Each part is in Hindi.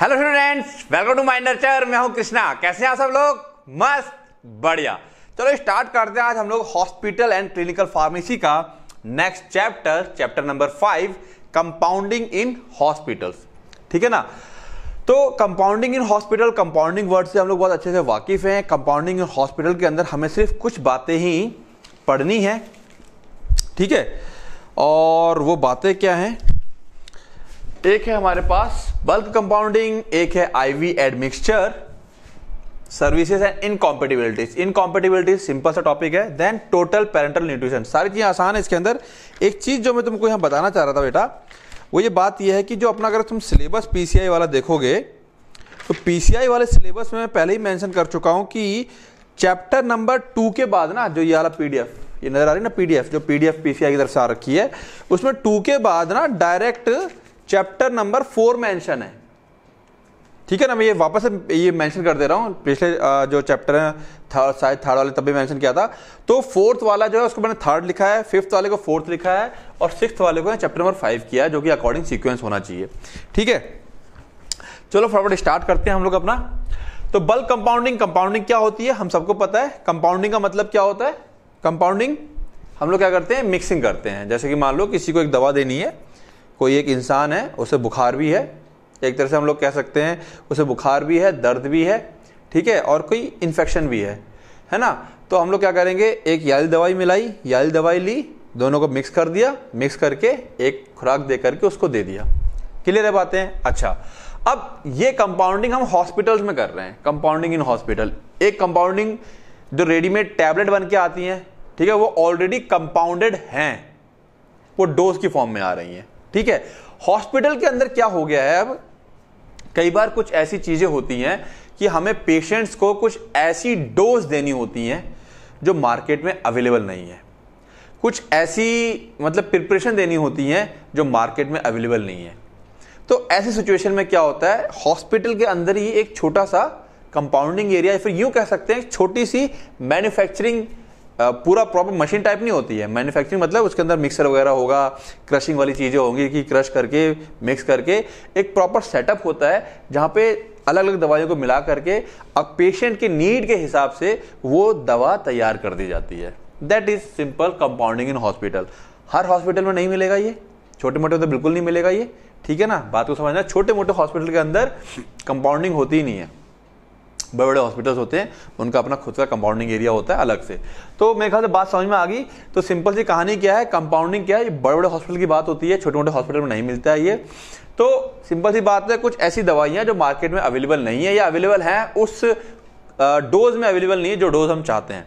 Hello students welcome to my nurture मैं हूं कृष्णा कैसे हैं आप सब लोग मस्त बढ़िया चलो स्टार्ट करते हैं आज हम लोग हॉस्पिटल एंड क्लिनिकल फार्मेसी का next chapter chapter number five compounding in hospitals ठीक है ना तो compounding in hospital compounding word से हम लोग बहुत अच्छे से वाकिफ हैं कंपाउंडिंग इन हॉस्पिटल के अंदर हमें सिर्फ कुछ बातें ही पढ़नी है ठीक है और वो बातें क्या हैं एक है हमारे पास बल्क कंपाउंडिंग एक है IV admixture services and incompatibilities incompatibilities simple सा टॉपिक है देन टोटल पेरेंटल न्यूट्रिशन सारी चीज़ें आसान है इसके अंदर एक चीज़ जो मैं तुमको यहां बताना चाह रहा था बेटा वो ये बात यह है कि जो अपना अगर तुम सिलेबस पीसीआई वाला देखोगे तो पीसीआई वाले सिलेबस में मैं पहले ही मेंशन कर चुका हूं कि चैप्टर नंबर टू के बाद ना जो ये वाला पीडीएफ ये नज़र आ रही है ना पीडीएफ जो पीडीएफ पीसीआई की तरफ से आ रखी है उसमें टू के बाद ना direct chapter number four mention है ठीक है ना मैं ये वापस ये मेंशन कर दे रहा हूँ पिछले जो चैप्टर है थर्ड शायद थर्ड वाले तब भी मेंशन किया था तो फोर्थ वाला जो है उसको मैंने थर्ड लिखा है फिफ्थ वाले को फोर्थ लिखा है और सिक्स वाले को चैप्टर नंबर फाइव किया है जो कि अकॉर्डिंग सीक्वेंस होना चाहिए ठीक है चलो फटाफट स्टार्ट करते हैं हम लोग अपना तो बल्क कंपाउंडिंग कंपाउंडिंग क्या होती है हम सबको पता है कंपाउंडिंग का मतलब क्या होता है कंपाउंडिंग हम लोग क्या करते हैं मिक्सिंग करते हैं जैसे कि मान लो किसी को एक दवा देनी है कोई एक इंसान है उसे बुखार भी है एक तरह से हम लोग कह सकते हैं उसे बुखार भी है दर्द भी है ठीक है और कोई इन्फेक्शन भी है है ना तो हम लोग क्या करेंगे एक याल दवाई मिलाई याल दवाई ली दोनों को मिक्स कर दिया मिक्स करके एक खुराक दे करके उसको दे दिया क्लियर है बातें अच्छा अब ये कंपाउंडिंग हम हॉस्पिटल्स में कर रहे हैं कंपाउंडिंग इन हॉस्पिटल एक कंपाउंडिंग जो रेडीमेड टैबलेट बन के आती हैं ठीक है वो ऑलरेडी कंपाउंडेड हैं वो डोज की फॉर्म में आ रही हैं ठीक है हॉस्पिटल के अंदर क्या हो गया है अब कई बार कुछ ऐसी चीजें होती हैं कि हमें पेशेंट्स को कुछ ऐसी डोज देनी होती हैं जो मार्केट में अवेलेबल नहीं है कुछ ऐसी मतलब प्रिपरेशन देनी होती हैं जो मार्केट में अवेलेबल नहीं है तो ऐसी सिचुएशन में क्या होता है हॉस्पिटल के अंदर ही एक छोटा सा कंपाउंडिंग एरिया या फिर यूं कह सकते हैं छोटी सी मैन्युफैक्चरिंग पूरा प्रॉपर मशीन टाइप नहीं होती है मैन्युफैक्चरिंग मतलब उसके अंदर मिक्सर वगैरह होगा क्रशिंग वाली चीज़ें होंगी कि क्रश करके मिक्स करके एक प्रॉपर सेटअप होता है जहाँ पे अलग अलग दवाइयों को मिला करके अब पेशेंट के नीड के हिसाब से वो दवा तैयार कर दी जाती है that is simple compounding in hospital हर हॉस्पिटल में नहीं मिलेगा ये छोटे मोटे तो बिल्कुल नहीं मिलेगा ये ठीक है ना बात को समझना छोटे मोटे हॉस्पिटल के अंदर कंपाउंडिंग होती ही नहीं है बड़े बड़े हॉस्पिटल्स होते हैं उनका अपना खुद का कंपाउंडिंग एरिया होता है अलग से तो मेरे ख्याल से बात समझ में आ गई तो सिंपल सी कहानी क्या है कंपाउंडिंग क्या है ये बड़े बड़े हॉस्पिटल की बात होती है छोटे मोटे हॉस्पिटल में नहीं मिलता है ये तो सिंपल सी बात है कुछ ऐसी दवाइयाँ जो मार्केट में अवेलेबल नहीं है या अवेलेबल हैं उस डोज में अवेलेबल नहीं है जो डोज हम चाहते हैं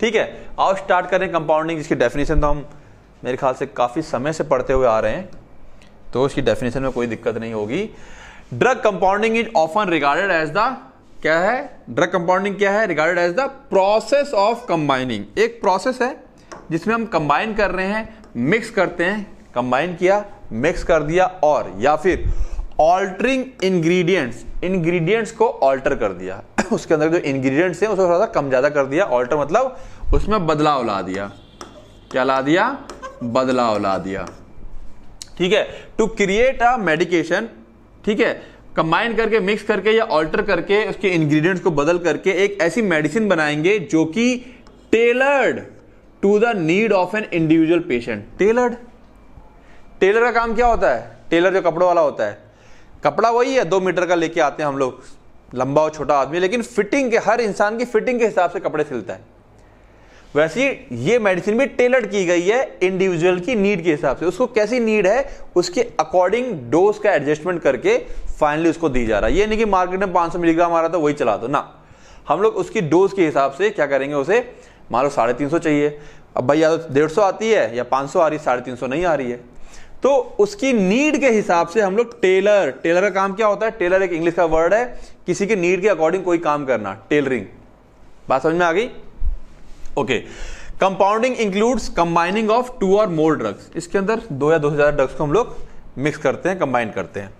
ठीक है आओ स्टार्ट करें कंपाउंडिंग जिसकी डेफिनेशन तो हम मेरे ख्याल से काफ़ी समय से पढ़ते हुए आ रहे हैं तो उसकी डेफिनेशन में कोई दिक्कत नहीं होगी drug compounding is often regarded as the क्या है ड्रग कंपाउंडिंग क्या है regarded as the process of combining एक प्रोसेस है जिसमें हम कंबाइन कर रहे हैं मिक्स करते हैं कंबाइन किया मिक्स कर दिया और या फिर ऑल्टरिंग इंग्रेडिएंट्स इंग्रेडिएंट्स को ऑल्टर कर दिया उसके अंदर जो इंग्रेडिएंट्स हैं उसको थोड़ा सा कम ज़्यादा कर दिया ऑल्टर मतलब उसमें बदलाव ला दिया क्या ला दिया बदलाव ला दिया ठीक है टू क्रिएट अ मेडिकेशन ठीक है कंबाइन करके मिक्स करके या ऑल्टर करके उसके इंग्रेडिएंट्स को बदल करके एक ऐसी मेडिसिन बनाएंगे जो कि tailored to the need of an individual patient tailored tailor का काम क्या होता है टेलर जो कपड़ों वाला होता है कपड़ा वही है दो मीटर का लेके आते हैं हम लोग लंबा और छोटा आदमी लेकिन फिटिंग के हर इंसान की फिटिंग के हिसाब से कपड़े सिलता है वैसे ये मेडिसिन भी टेलर्ड की गई है इंडिविजुअल की नीड के हिसाब से उसको कैसी नीड है उसके अकॉर्डिंग डोज का एडजस्टमेंट करके फाइनली उसको दी जा रहा है ये नहीं कि मार्केट में 500 मिलीग्राम आ रहा था वही चला दो तो। ना हम लोग उसकी डोज के हिसाब से क्या करेंगे उसे मान लो साढ़े तीन सौ चाहिए अब भाई या तो डेढ़ सौ आती है या पाँच सौ आ रही है साढ़े तीन सौ नहीं आ रही है तो उसकी नीड के हिसाब से हम लोग टेलर टेलर का काम क्या होता है टेलर एक इंग्लिश का वर्ड है किसी की नीड के अकॉर्डिंग कोई काम करना टेलरिंग बात समझ में आ गई okay compounding includes combining of two और मोर ड्रग्स इसके अंदर दो या दो से ज़्यादा ड्रग्स को हम लोग मिक्स करते हैं कंबाइन करते हैं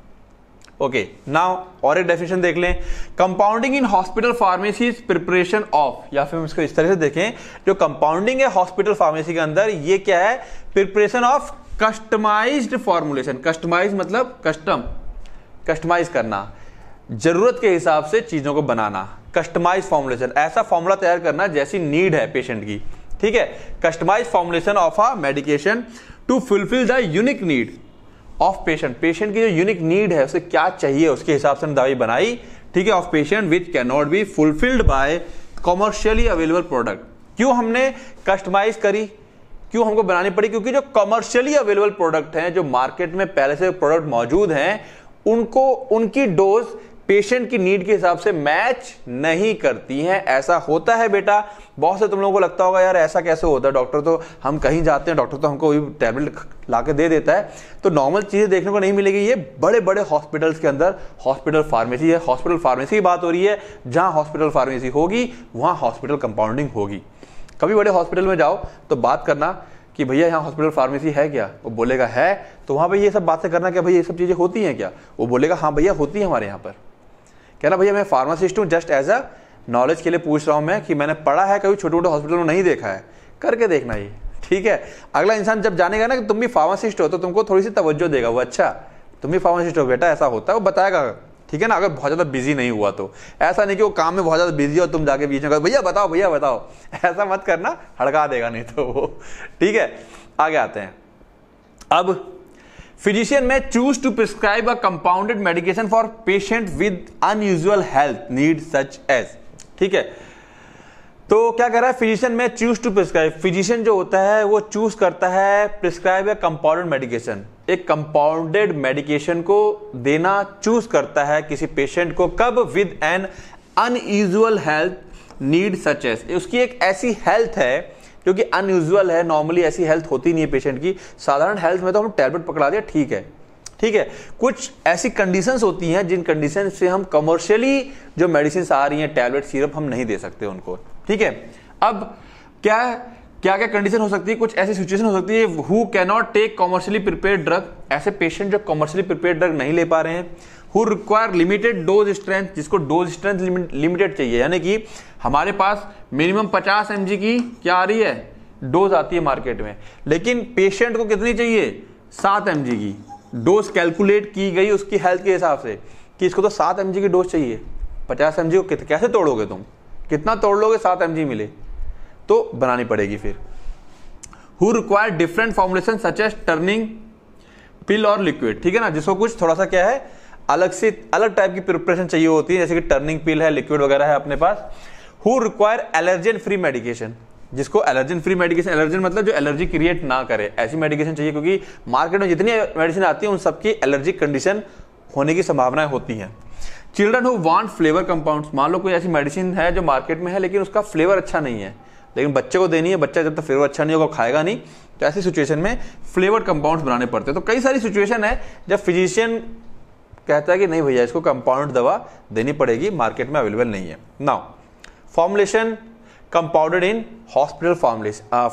ओके नाउ और एक डेफिनेशन देख लें compounding in hospital pharmacy preparation of या फिर हम इसको इस तरह से देखें जो कंपाउंडिंग है हॉस्पिटल फार्मेसी के अंदर ये क्या है preparation of customised formulation customise मतलब कस्टम कस्टमाइज करना जरूरत के हिसाब से चीज़ों को बनाना कस्टमाइज फॉर्मुलेशन ऐसा फॉर्मूला तैयार करना जैसी नीड है पेशेंट की ठीक है customise formulation of a medication to fulfil the unique need of patient patient की जो यूनिक नीड है उसे क्या चाहिए उसके हिसाब से दवाई बनाई ठीक है of patient which can not be fulfilled by commercially available product क्यों हमने कस्टमाइज करी क्यों हमको बनानी पड़ी क्योंकि जो कमर्शियली अवेलेबल प्रोडक्ट हैं जो मार्केट में पहले से प्रोडक्ट मौजूद हैं उनको उनकी डोज पेशेंट की नीड के हिसाब से मैच नहीं करती हैं ऐसा होता है बेटा बहुत से तुम लोगों को लगता होगा यार ऐसा कैसे होता है डॉक्टर तो हम कहीं जाते हैं डॉक्टर तो हमको वही टैबलेट ला के दे देता है तो नॉर्मल चीज़ें देखने को नहीं मिलेगी ये बड़े बड़े हॉस्पिटल्स के अंदर हॉस्पिटल फार्मेसी है हॉस्पिटल फार्मेसी की बात हो रही है जहाँ हॉस्पिटल फार्मेसी होगी वहाँ हॉस्पिटल कंपाउंडिंग होगी कभी बड़े हॉस्पिटल में जाओ तो बात करना कि भैया यहाँ हॉस्पिटल फार्मेसी है क्या वो बोलेगा है तो वहाँ पर ये सब बातें करना क्या भैया ये सब चीज़ें होती हैं क्या वो बोलेगा हाँ भैया होती है हमारे यहाँ पर कह रहा भैया मैं फार्मासिस्ट हूँ जस्ट एज अ नॉलेज के लिए पूछ रहा हूँ मैं कि मैंने पढ़ा है कभी छोटे मोटे हॉस्पिटल में नहीं देखा है करके देखना ये ठीक है अगला इंसान जब जानेगा ना कि तुम भी फार्मासिस्ट हो तो तुमको थोड़ी सी तवज्जो देगा वो अच्छा तुम भी फार्मासिस्ट हो बेटा ऐसा होता है वो बताएगा ठीक है ना अगर बहुत ज़्यादा बिजी नहीं हुआ तो ऐसा नहीं कि वो काम में बहुत ज़्यादा बिजी हो तुम जाके बीच में भैया बताओ भैया बताओ ऐसा मत करना हड़का देगा नहीं तो वो ठीक है आगे आते हैं अब physician may choose to prescribe a compounded medication for patient with unusual health need such as ठीक है तो क्या कह रहा है physician may choose to prescribe physician जो होता है वो चूज करता है प्रिस्क्राइब अ कंपाउंडेड मेडिकेशन एक कंपाउंडेड मेडिकेशन को देना चूज करता है किसी पेशेंट को कब with an unusual health need such as उसकी एक ऐसी हेल्थ है जो कि अनयूजल है नॉर्मली ऐसी हेल्थ होती नहीं है पेशेंट की साधारण हेल्थ में तो हम टैबलेट पकड़ा दिया ठीक है ठीक है कुछ ऐसी कंडीशंस होती हैं जिन कंडीशन से हम कमर्शियली जो मेडिसिन आ रही हैं टैबलेट सिरप हम नहीं दे सकते उनको ठीक है अब क्या क्या क्या कंडीशन हो सकती है कुछ ऐसी सिचुएशन हो सकती है who cannot take commercially prepare drug ऐसे पेशेंट जो कॉमर्शियली प्रिपेयर ड्रग नहीं ले पा रहे हैं who require limited dose strength जिसको डोज स्ट्रेंथ लिमिटेड चाहिए यानी कि हमारे पास मिनिमम 50 एम की क्या आ रही है डोज आती है मार्केट में लेकिन पेशेंट को कितनी चाहिए सात एम की डोज कैलकुलेट की गई उसकी हेल्थ के हिसाब से कि इसको तो सात एम की डोज चाहिए पचास एम को कैसे तोड़ोगे तुम कितना तोड़ लोगे सात एम मिले तो बनानी पड़ेगी फिर who require different formulation such as turning pill और लिक्विड ठीक है ना जिसको कुछ थोड़ा सा क्या है अलग से अलग टाइप की प्रिपरेशन चाहिए होती है जैसे कि टर्निंग पिल है लिक्विड वगैरह है अपने पास who require allergen free medication जिसको एलर्जन फ्री मेडिकेशन एलर्जन मतलब जो एलर्जी क्रिएट ना करे ऐसी मेडिकेशन चाहिए क्योंकि मार्केट में जितनी मेडिसिन आती है उन सबकी एलर्जिक कंडीशन होने की संभावनाएं होती हैं children who want flavour compounds मान लो कोई ऐसी मेडिसिन है जो मार्केट में है लेकिन उसका फ्लेवर अच्छा नहीं है लेकिन बच्चे को देनी है बच्चा जब तक फ्लेवर अच्छा नहीं होगा खाएगा नहीं तो ऐसी सिचुएशन में फ्लेवर कंपाउंड्स बनाने पड़ते हैं तो कई सारी सिचुएशन है जब फिजिशियन कहता है कि नहीं भैया इसको कंपाउंड दवा देनी पड़ेगी मार्केट में अवेलेबल नहीं है now formulation compounded in hospital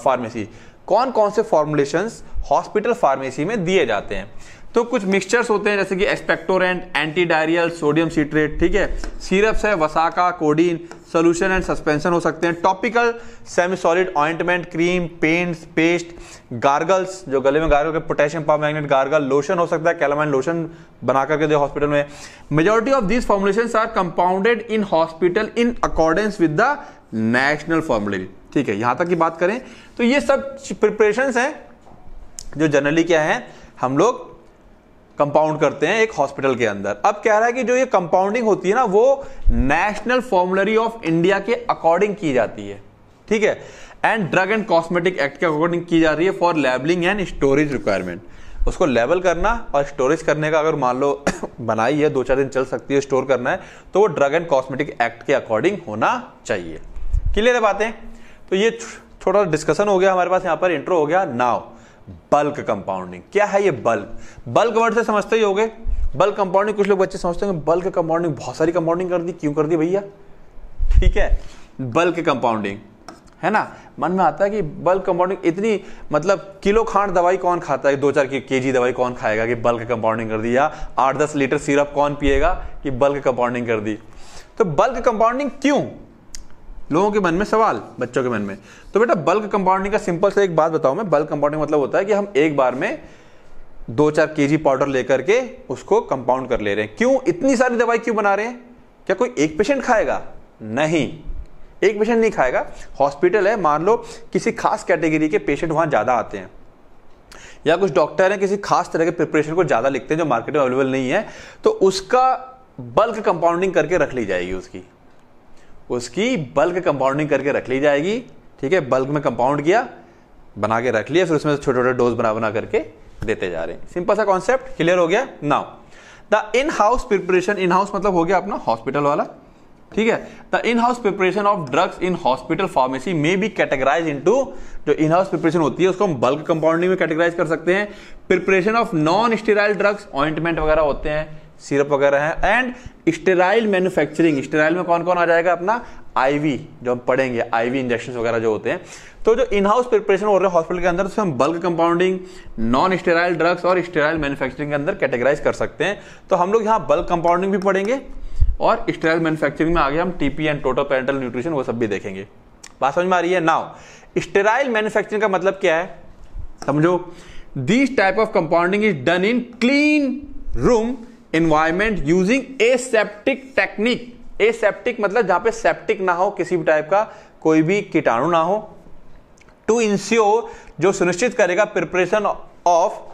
pharmacy कौन कौन से फॉर्मुलेशन हॉस्पिटल फार्मेसी में दिए जाते हैं तो कुछ मिक्सचर्स होते हैं जैसे कि expectorant anti diarrhoeal sodium citrate ठीक है सीरप्स है vasaka codeine solution and suspension हो सकते हैं topical semi solid ointment cream paint paste gargles जो गले में गार्गल के potassium permanganate gargle lotion हो सकता है कैलामाइन लोशन बना करके दे हॉस्पिटल में majority of these formulation are compounded in hospital in accordance with the national formulary ठीक है यहां तक की बात करें तो ये सब प्रिपरेशन हैं जो जनरली क्या है हम लोग कंपाउंड करते हैं एक हॉस्पिटल के अंदर अब कह रहा है कि जो ये कंपाउंडिंग होती है ना वो नेशनल फॉर्मुलरी ऑफ इंडिया के अकॉर्डिंग की जाती है ठीक है and drug and cosmetic act के अकॉर्डिंग की जा रही है for labelling and storage requirement उसको लेबल करना और स्टोरेज करने का अगर मान लो बनाई है दो चार दिन चल सकती है स्टोर करना है तो वो ड्रग एंड कॉस्मेटिक एक्ट के अकॉर्डिंग होना चाहिए क्लियर है बातें तो ये छोटा डिस्कशन हो गया हमारे पास यहाँ पर इंट्रो हो गया नाउ बल्क कंपाउंडिंग क्या है ये बल्क बल्क वर्ड से समझते ही होगे बल्क कंपाउंडिंग कुछ लोग बच्चे समझते हैं बल्क कंपाउंडिंग बहुत सारी कंपाउंडिंग कर दी क्यों कर दी भैया ठीक है बल्क कंपाउंडिंग है ना मन में आता है कि बल्क कंपाउंडिंग इतनी मतलब किलो खांड दवाई कौन खाता है दो चार के जी दवाई कौन खाएगा कि बल्क कंपाउंडिंग कर दी या आठ दस लीटर सिरप कौन पिएगा कि बल्क कंपाउंडिंग कर दी तो बल्क कंपाउंडिंग क्यों लोगों के मन में सवाल बच्चों के मन में तो बेटा बल्क कंपाउंडिंग का सिंपल से एक बात बताऊं मैं बल्क कंपाउंडिंग मतलब होता है कि हम एक बार में दो चार के पाउडर लेकर के उसको कंपाउंड कर ले रहे हैं क्यों इतनी सारी दवाई क्यों बना रहे हैं क्या कोई एक पेशेंट खाएगा नहीं एक पेशेंट नहीं खाएगा हॉस्पिटल है मान लो किसी खास कैटेगरी के पेशेंट वहां ज़्यादा आते हैं या कुछ डॉक्टर हैं किसी खास तरह के प्रिपरेशन को ज़्यादा लिखते हैं जो मार्केट में अवेलेबल नहीं है तो उसका बल्क कंपाउंडिंग करके रख ली जाएगी उसकी उसकी बल्क कंपाउंडिंग करके रख ली जाएगी ठीक है बल्क में कंपाउंड किया बना के रख लिया फिर उसमें छोटे छोटे डोज बना बना करके देते जा रहे हैं सिंपल सा कॉन्सेप्ट क्लियर हो गया now the in house preparation in house मतलब हो गया अपना हॉस्पिटल वाला ठीक है the in house preparation of drugs in hospital pharmacy में भी कैटेगराइज टू जो इन हाउस प्रिपरेशन होती है उसको हम बल्क कंपाउंडिंग में कैटेगराइज कर सकते हैं preparation of non sterile drugs ointment वगैरह होते हैं सिरप वगैरह है एंड स्टेराइल मैन्युफैक्चरिंग स्टेराइल में कौन कौन आ जाएगा अपना आईवी जो हम पढ़ेंगे आईवी इंजेक्शन वगैरह जो होते हैं तो जो इन हाउस प्रिपरेशन हो रहे हैं हॉस्पिटल के अंदर उसमें हम bulk compounding non sterile drugs और स्टेराइल मैन्युफैक्चरिंग के अंदर कैटेगराइज कर सकते हैं तो हम लोग यहाँ बल्क कंपाउंडिंग भी पढ़ेंगे और स्टेराइल मैन्युफैक्चरिंग में आगे हम TP and total parenteral nutrition वो सब भी देखेंगे बात समझ में आ रही है नाउ स्टेराइल मैन्युफैक्चरिंग का मतलब क्या है समझो this type of compounding is done in clean room environment using aseptic technique aseptic मतलब जहां पे सेप्टिक ना हो किसी भी टाइप का कोई भी कीटाणु ना हो टू इंश्योर जो सुनिश्चित करेगा preparation of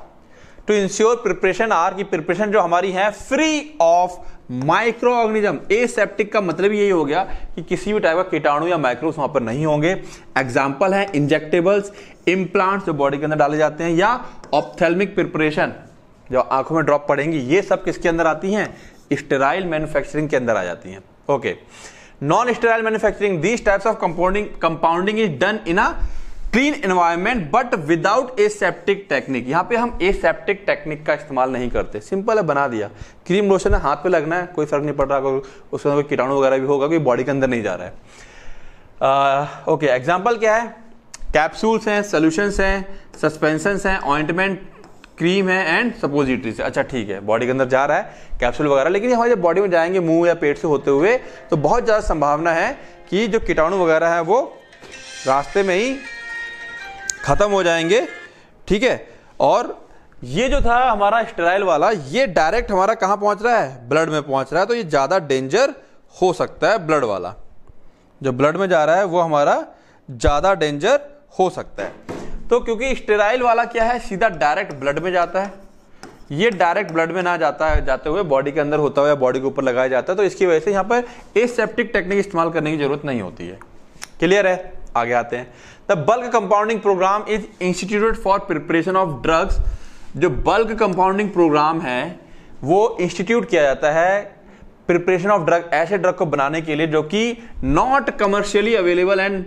to ensure preparation are की प्रिपरेशन जो हमारी है free of microorganism aseptic का मतलब यही हो गया कि किसी भी टाइप का कीटाणु या माइक्रोस वहां पर नहीं होंगे एग्जाम्पल है इंजेक्टेबल्स इम्प्लांट्स जो बॉडी के अंदर डाले जाते हैं या ऑप्थेलमिक प्रिपरेशन जो आंखों में ड्रॉप पड़ेंगी ये सब किसके अंदर आती हैं स्टेराइल मैन्युफैक्चरिंग के अंदर आ जाती हैं okay non sterile manufacturing these types of compounding compounding is done in a clean environment but without aseptic technique यहाँ पे हम ए सेप्टिक टेक्निक का इस्तेमाल नहीं करते सिंपल है बना दिया क्रीम लोशन है हाथ पे लगना है कोई फर्क नहीं पड़ रहा कोई उसमें कोई कीटाणु वगैरह भी होगा कोई बॉडी के अंदर नहीं जा रहा है ओके uh, एग्जाम्पल okay, क्या है कैप्सूल्स हैं सोल्यूशंस हैं सस्पेंशंस हैं ऑइंटमेंट क्रीम है एंड सपोजिटरी से अच्छा ठीक है बॉडी के अंदर जा रहा है कैप्सूल वगैरह लेकिन हमारे जब बॉडी में जाएंगे मुंह या पेट से होते हुए तो बहुत ज़्यादा संभावना है कि जो कीटाणु वगैरह है वो रास्ते में ही ख़त्म हो जाएंगे ठीक है और ये जो था हमारा स्टेराइल वाला ये डायरेक्ट हमारा कहाँ पहुँच रहा है ब्लड में पहुँच रहा है तो ये ज़्यादा डेंजर हो सकता है ब्लड वाला जो ब्लड में जा रहा है वो हमारा ज़्यादा डेंजर हो सकता है तो क्योंकि स्टेराइल वाला क्या है सीधा डायरेक्ट ब्लड में जाता है ये डायरेक्ट ब्लड में ना जाता है जाते हुए बॉडी के अंदर होता हुआ बॉडी के ऊपर लगाया जाता है तो इसकी वजह से यहाँ पर एसेप्टिक टेक्निक इस्तेमाल करने की जरूरत नहीं होती है क्लियर है आगे आते हैं the bulk compounding programme is instituted for preparation of drugs जो बल्क कंपाउंडिंग प्रोग्राम है वो इंस्टीट्यूट किया जाता है प्रिपरेशन ऑफ ड्रग ऐसे ड्रग को बनाने के लिए जो कि नॉट कमर्शियली अवेलेबल एंड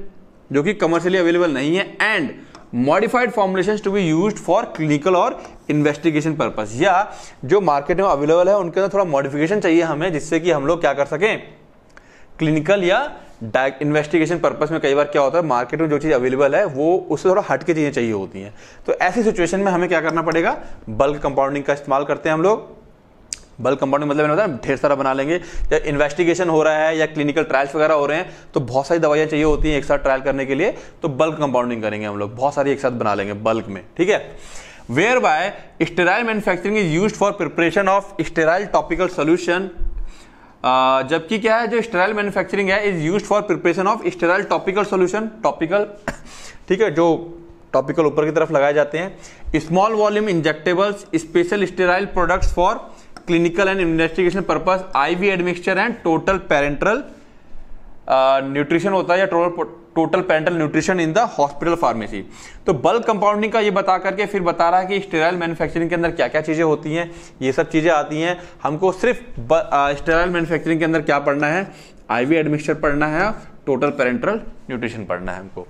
जो कि कमर्शियली अवेलेबल नहीं है and modified formulation to be use for clinical और इन्वेस्टिगेशन पर्पज या जो मार्केट में अवेलेबल है उनके अंदर थोड़ा मॉडिफिकेशन चाहिए हमें जिससे कि हम लोग क्या कर सकें क्लिनिकल या इन्वेस्टिगेशन पर्पज में कई बार क्या होता है मार्केट में जो चीज़ अवेलेबल है वो उससे थोड़ा हट के चीज़ें चाहिए होती हैं तो ऐसी सिचुएशन में हमें क्या करना पड़ेगा बल्क कंपाउंडिंग का इस्तेमाल करते हैं हम लोग बल्क कंपाउंड मतलब मैंने ढेर सारा बना लेंगे या इन्वेस्टिगेशन हो रहा है या क्लिनिकल ट्रायल्स वगैरह हो रहे हैं तो बहुत सारी दवाइयाँ चाहिए होती हैं एक साथ ट्रायल करने के लिए तो बल्क कंपाउंडिंग करेंगे हम लोग बहुत सारी एक साथ बना लेंगे बल्क में ठीक है whereby sterile manufacturing is use for preparation of sterile topical solution जबकि क्या है जो स्टेराइल मैन्युफैक्चरिंग है is use for preparation of sterile topical solution topical ठीक है जो टॉपिकल ऊपर की तरफ लगाए जाते हैं small volume injectables special sterile products for clinical and investigation purpose IV admixture and total parenteral nutrition होता है या total total parenteral nutrition in the hospital pharmacy तो बल्क कंपाउंडिंग का ये बता करके फिर बता रहा है कि स्टेराइल मैन्युफैक्चरिंग के अंदर क्या क्या चीज़ें होती हैं ये सब चीज़ें आती हैं हमको सिर्फ स्टेराइल मैन्युफैक्चरिंग uh, के अंदर क्या पढ़ना है आईवी एडमिक्सचर पढ़ना है टोटल पेरेंट्रल न्यूट्रिशन पढ़ना है हमको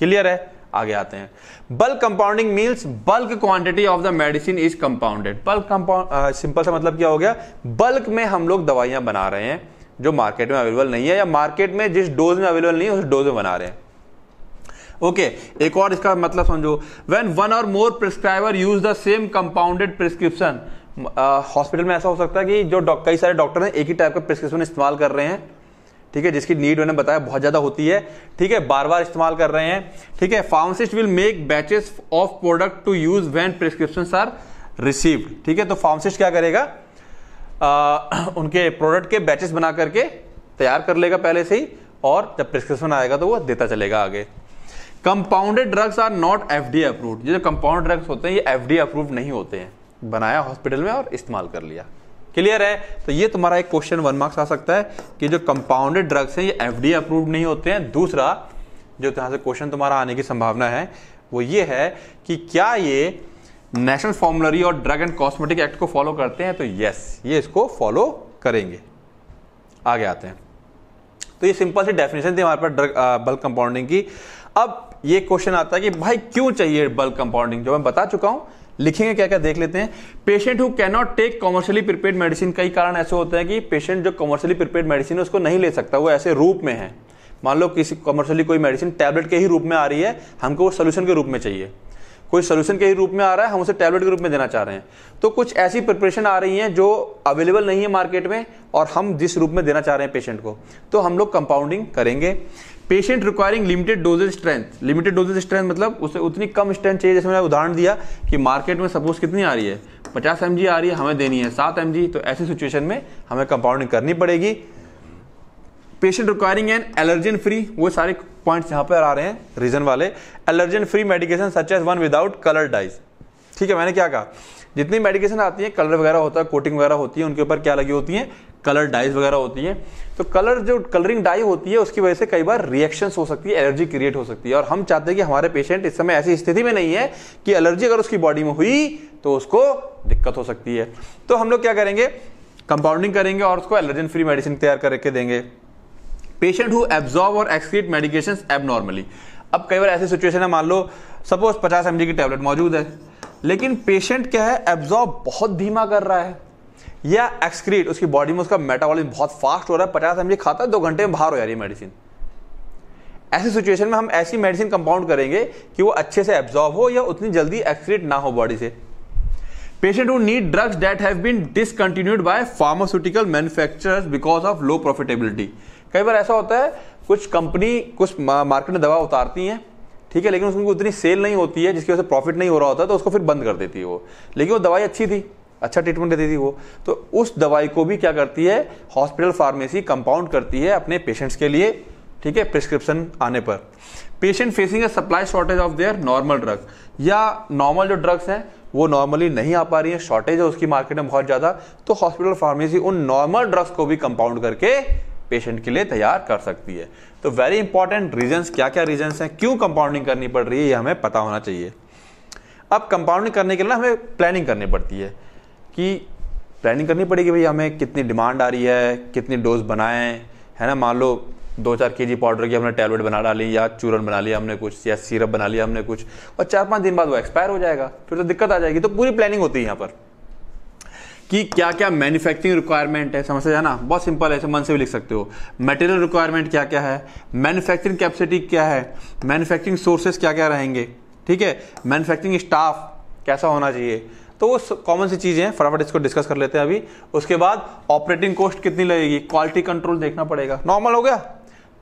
क्लियर है आगे आते हैं bulk compounding means bulk quantity of the medicine is compounded bulk compound simple सा मतलब क्या हो गया बल्क में हम लोग दवाइयां बना रहे हैं जो मार्केट में अवेलेबल नहीं है या मार्केट में जिस डोज में अवेलेबल नहीं है उस डोज में बना रहे हैं ओके okay, एक और इसका मतलब समझो व्हेन वन और more prescriber use the same compounded prescription hospital में ऐसा हो सकता है कि जो कई सारे डॉक्टर हैं एक ही टाइप का प्रिस्क्रिप्शन इस्तेमाल कर रहे हैं ठीक है जिसकी नीड उन्होंने बताया बहुत ज़्यादा होती है ठीक है बार बार इस्तेमाल कर रहे हैं ठीक है pharmacist will make batches of product to use when prescription are received ठीक है तो फार्मासिस्ट क्या करेगा आ, उनके प्रोडक्ट के बैचेस बना करके तैयार कर लेगा पहले से ही और जब प्रिस्क्रिप्शन आएगा तो वो देता चलेगा आगे compounded drugs are not F D approved जो कंपाउंड ड्रग्स होते हैं ये एफ डी अप्रूव नहीं होते हैं बनाया हॉस्पिटल में और इस्तेमाल कर लिया क्लियर है तो ये तुम्हारा एक क्वेश्चन वन मार्क्स आ सकता है कि जो कंपाउंडेड ड्रग्स हैं ये एफ अप्रूव नहीं होते हैं दूसरा जो यहाँ से क्वेश्चन तुम्हारा आने की संभावना है वो ये है कि क्या ये नेशनल फॉर्मुलरी और ड्रग एंड कॉस्मेटिक एक्ट को फॉलो करते हैं तो यस ये इसको फॉलो करेंगे आगे आते हैं तो ये सिंपल सी डेफिनेशन थी हमारे पास ड्रग बल्क कंपाउंडिंग की अब ये क्वेश्चन आता है कि भाई क्यों चाहिए बल्क कंपाउंडिंग जो मैं बता चुका हूं लिखेंगे क्या क्या देख लेते हैं patient who cannot take commercially prepared medicine कई कारण ऐसे होते हैं कि पेशेंट जो कॉमर्शियली प्रिपेड मेडिसिन है उसको नहीं ले सकता वो ऐसे रूप में है मान लो किसी कॉमर्शियली कोई मेडिसिन टैबलेट के ही रूप में आ रही है हमको वो सोल्यूशन के रूप में चाहिए कोई सोल्यूशन के ही रूप में आ रहा है हम उसे टैबलेट के रूप में देना चाह रहे हैं तो कुछ ऐसी प्रिपरेशन आ रही हैं जो अवेलेबल नहीं है मार्केट में और हम जिस रूप में देना चाह रहे हैं पेशेंट को तो हम लोग कंपाउंडिंग करेंगे patient requiring limited dosages strength limited dosages strength मतलब उसे उतनी कम स्ट्रेंथ चाहिए जैसे मैंने उदाहरण दिया कि मार्केट में सपोज कितनी आ रही है पचास एम आ रही है हमें देनी है सात एम तो ऐसी सिचुएशन में हमें कंपाउंडिंग करनी पड़ेगी patient requiring an allergen free वो सारे पॉइंट्स यहाँ पर आ रहे हैं रीजन वाले allergen free medication such as one without colour dyes ठीक है मैंने क्या कहा जितनी मेडिकेशन आती है कलर वगैरह होता है कोटिंग वगैरह होती है उनके ऊपर क्या लगी होती है कलर डाइज वगैरह होती है तो कलर जो कलरिंग डाई होती है उसकी वजह से कई बार रिएक्शन हो सकती है एलर्जी क्रिएट हो सकती है और हम चाहते हैं कि हमारे पेशेंट इस समय ऐसी स्थिति में नहीं है कि एलर्जी अगर उसकी बॉडी में हुई तो उसको दिक्कत हो सकती है तो हम लोग क्या करेंगे कंपाउंडिंग करेंगे और उसको एलर्जन फ्री मेडिसिन तैयार करके देंगे पेशेंट हु एब्जॉर्व और एक्सक्रीट मेडिकेशन एबनॉर्मली अब कई बार ऐसी सिचुएशन है मान लो सपोज पचास एम की टैबलेट मौजूद है लेकिन पेशेंट क्या है एब्जॉर्ब बहुत धीमा कर रहा है या एक्सक्रीट उसकी बॉडी में उसका मेटाबॉलिज्म बहुत फास्ट हो रहा है पचास एम खाता है दो घंटे में बाहर हो जा रही है मेडिसिन ऐसी सिचुएशन में हम ऐसी मेडिसिन कंपाउंड करेंगे कि वो अच्छे से एब्जॉर्ब हो या उतनी जल्दी एक्सक्रीट ना हो बॉडी से patient who need drugs that have been discontinued by pharmaceutical manufacturers because of low profitability कई बार ऐसा होता है कुछ कंपनी कुछ मार्केट में दवा उतारती हैं ठीक है लेकिन उसमें उतनी सेल नहीं होती है जिसकी वजह से प्रॉफिट नहीं हो रहा होता तो उसको फिर बंद कर देती है वो लेकिन वो दवाई अच्छी थी अच्छा ट्रीटमेंट देती थी वो तो उस दवाई को भी क्या करती है हॉस्पिटल फार्मेसी कंपाउंड करती है अपने पेशेंट्स के लिए ठीक है प्रिस्क्रिप्शन आने पर patient facing a supply shortage of their normal drug या नॉर्मल जो ड्रग्स हैं वो नॉर्मली नहीं आ पा रही है शॉर्टेज है उसकी मार्केट में बहुत ज़्यादा तो हॉस्पिटल फार्मेसी उन नॉर्मल ड्रग्स को भी कंपाउंड करके पेशेंट के लिए तैयार कर सकती है तो वेरी इंपॉर्टेंट रीजन क्या क्या रीजन हैं क्यों कंपाउंडिंग करनी पड़ रही है ये हमें पता होना चाहिए अब कंपाउंडिंग करने के लिए हमें प्लानिंग करनी पड़ती है कि प्लानिंग करनी पड़ेगी भाई हमें कितनी डिमांड आ रही है कितनी डोज बनाएं है ना मान लो दो चार के जी पाउडर की हमने टैबलेट बना डाली या चूरन बना लिया हमने कुछ या सिरप बना लिया हमने कुछ और चार पाँच दिन बाद वो एक्सपायर हो जाएगा फिर तो दिक्कत आ जाएगी तो पूरी प्लानिंग होती है यहाँ पर कि क्या क्या मैन्युफैक्चरिंग रिक्वायरमेंट है समझ से जाना बहुत सिंपल है ऐसे मन से भी लिख सकते हो मटेरियल रिक्वायरमेंट क्या क्या है मैन्युफैक्चरिंग कैपेसिटी क्या है मैन्युफैक्चरिंग सोर्सेज क्या क्या रहेंगे ठीक है मैन्युफैक्चरिंग स्टाफ कैसा होना चाहिए तो वो कॉमन सी चीज़ें हैं फटाफट इसको डिस्कस कर लेते हैं अभी उसके बाद ऑपरेटिंग कॉस्ट कितनी लगेगी क्वालिटी कंट्रोल देखना पड़ेगा नॉर्मल हो गया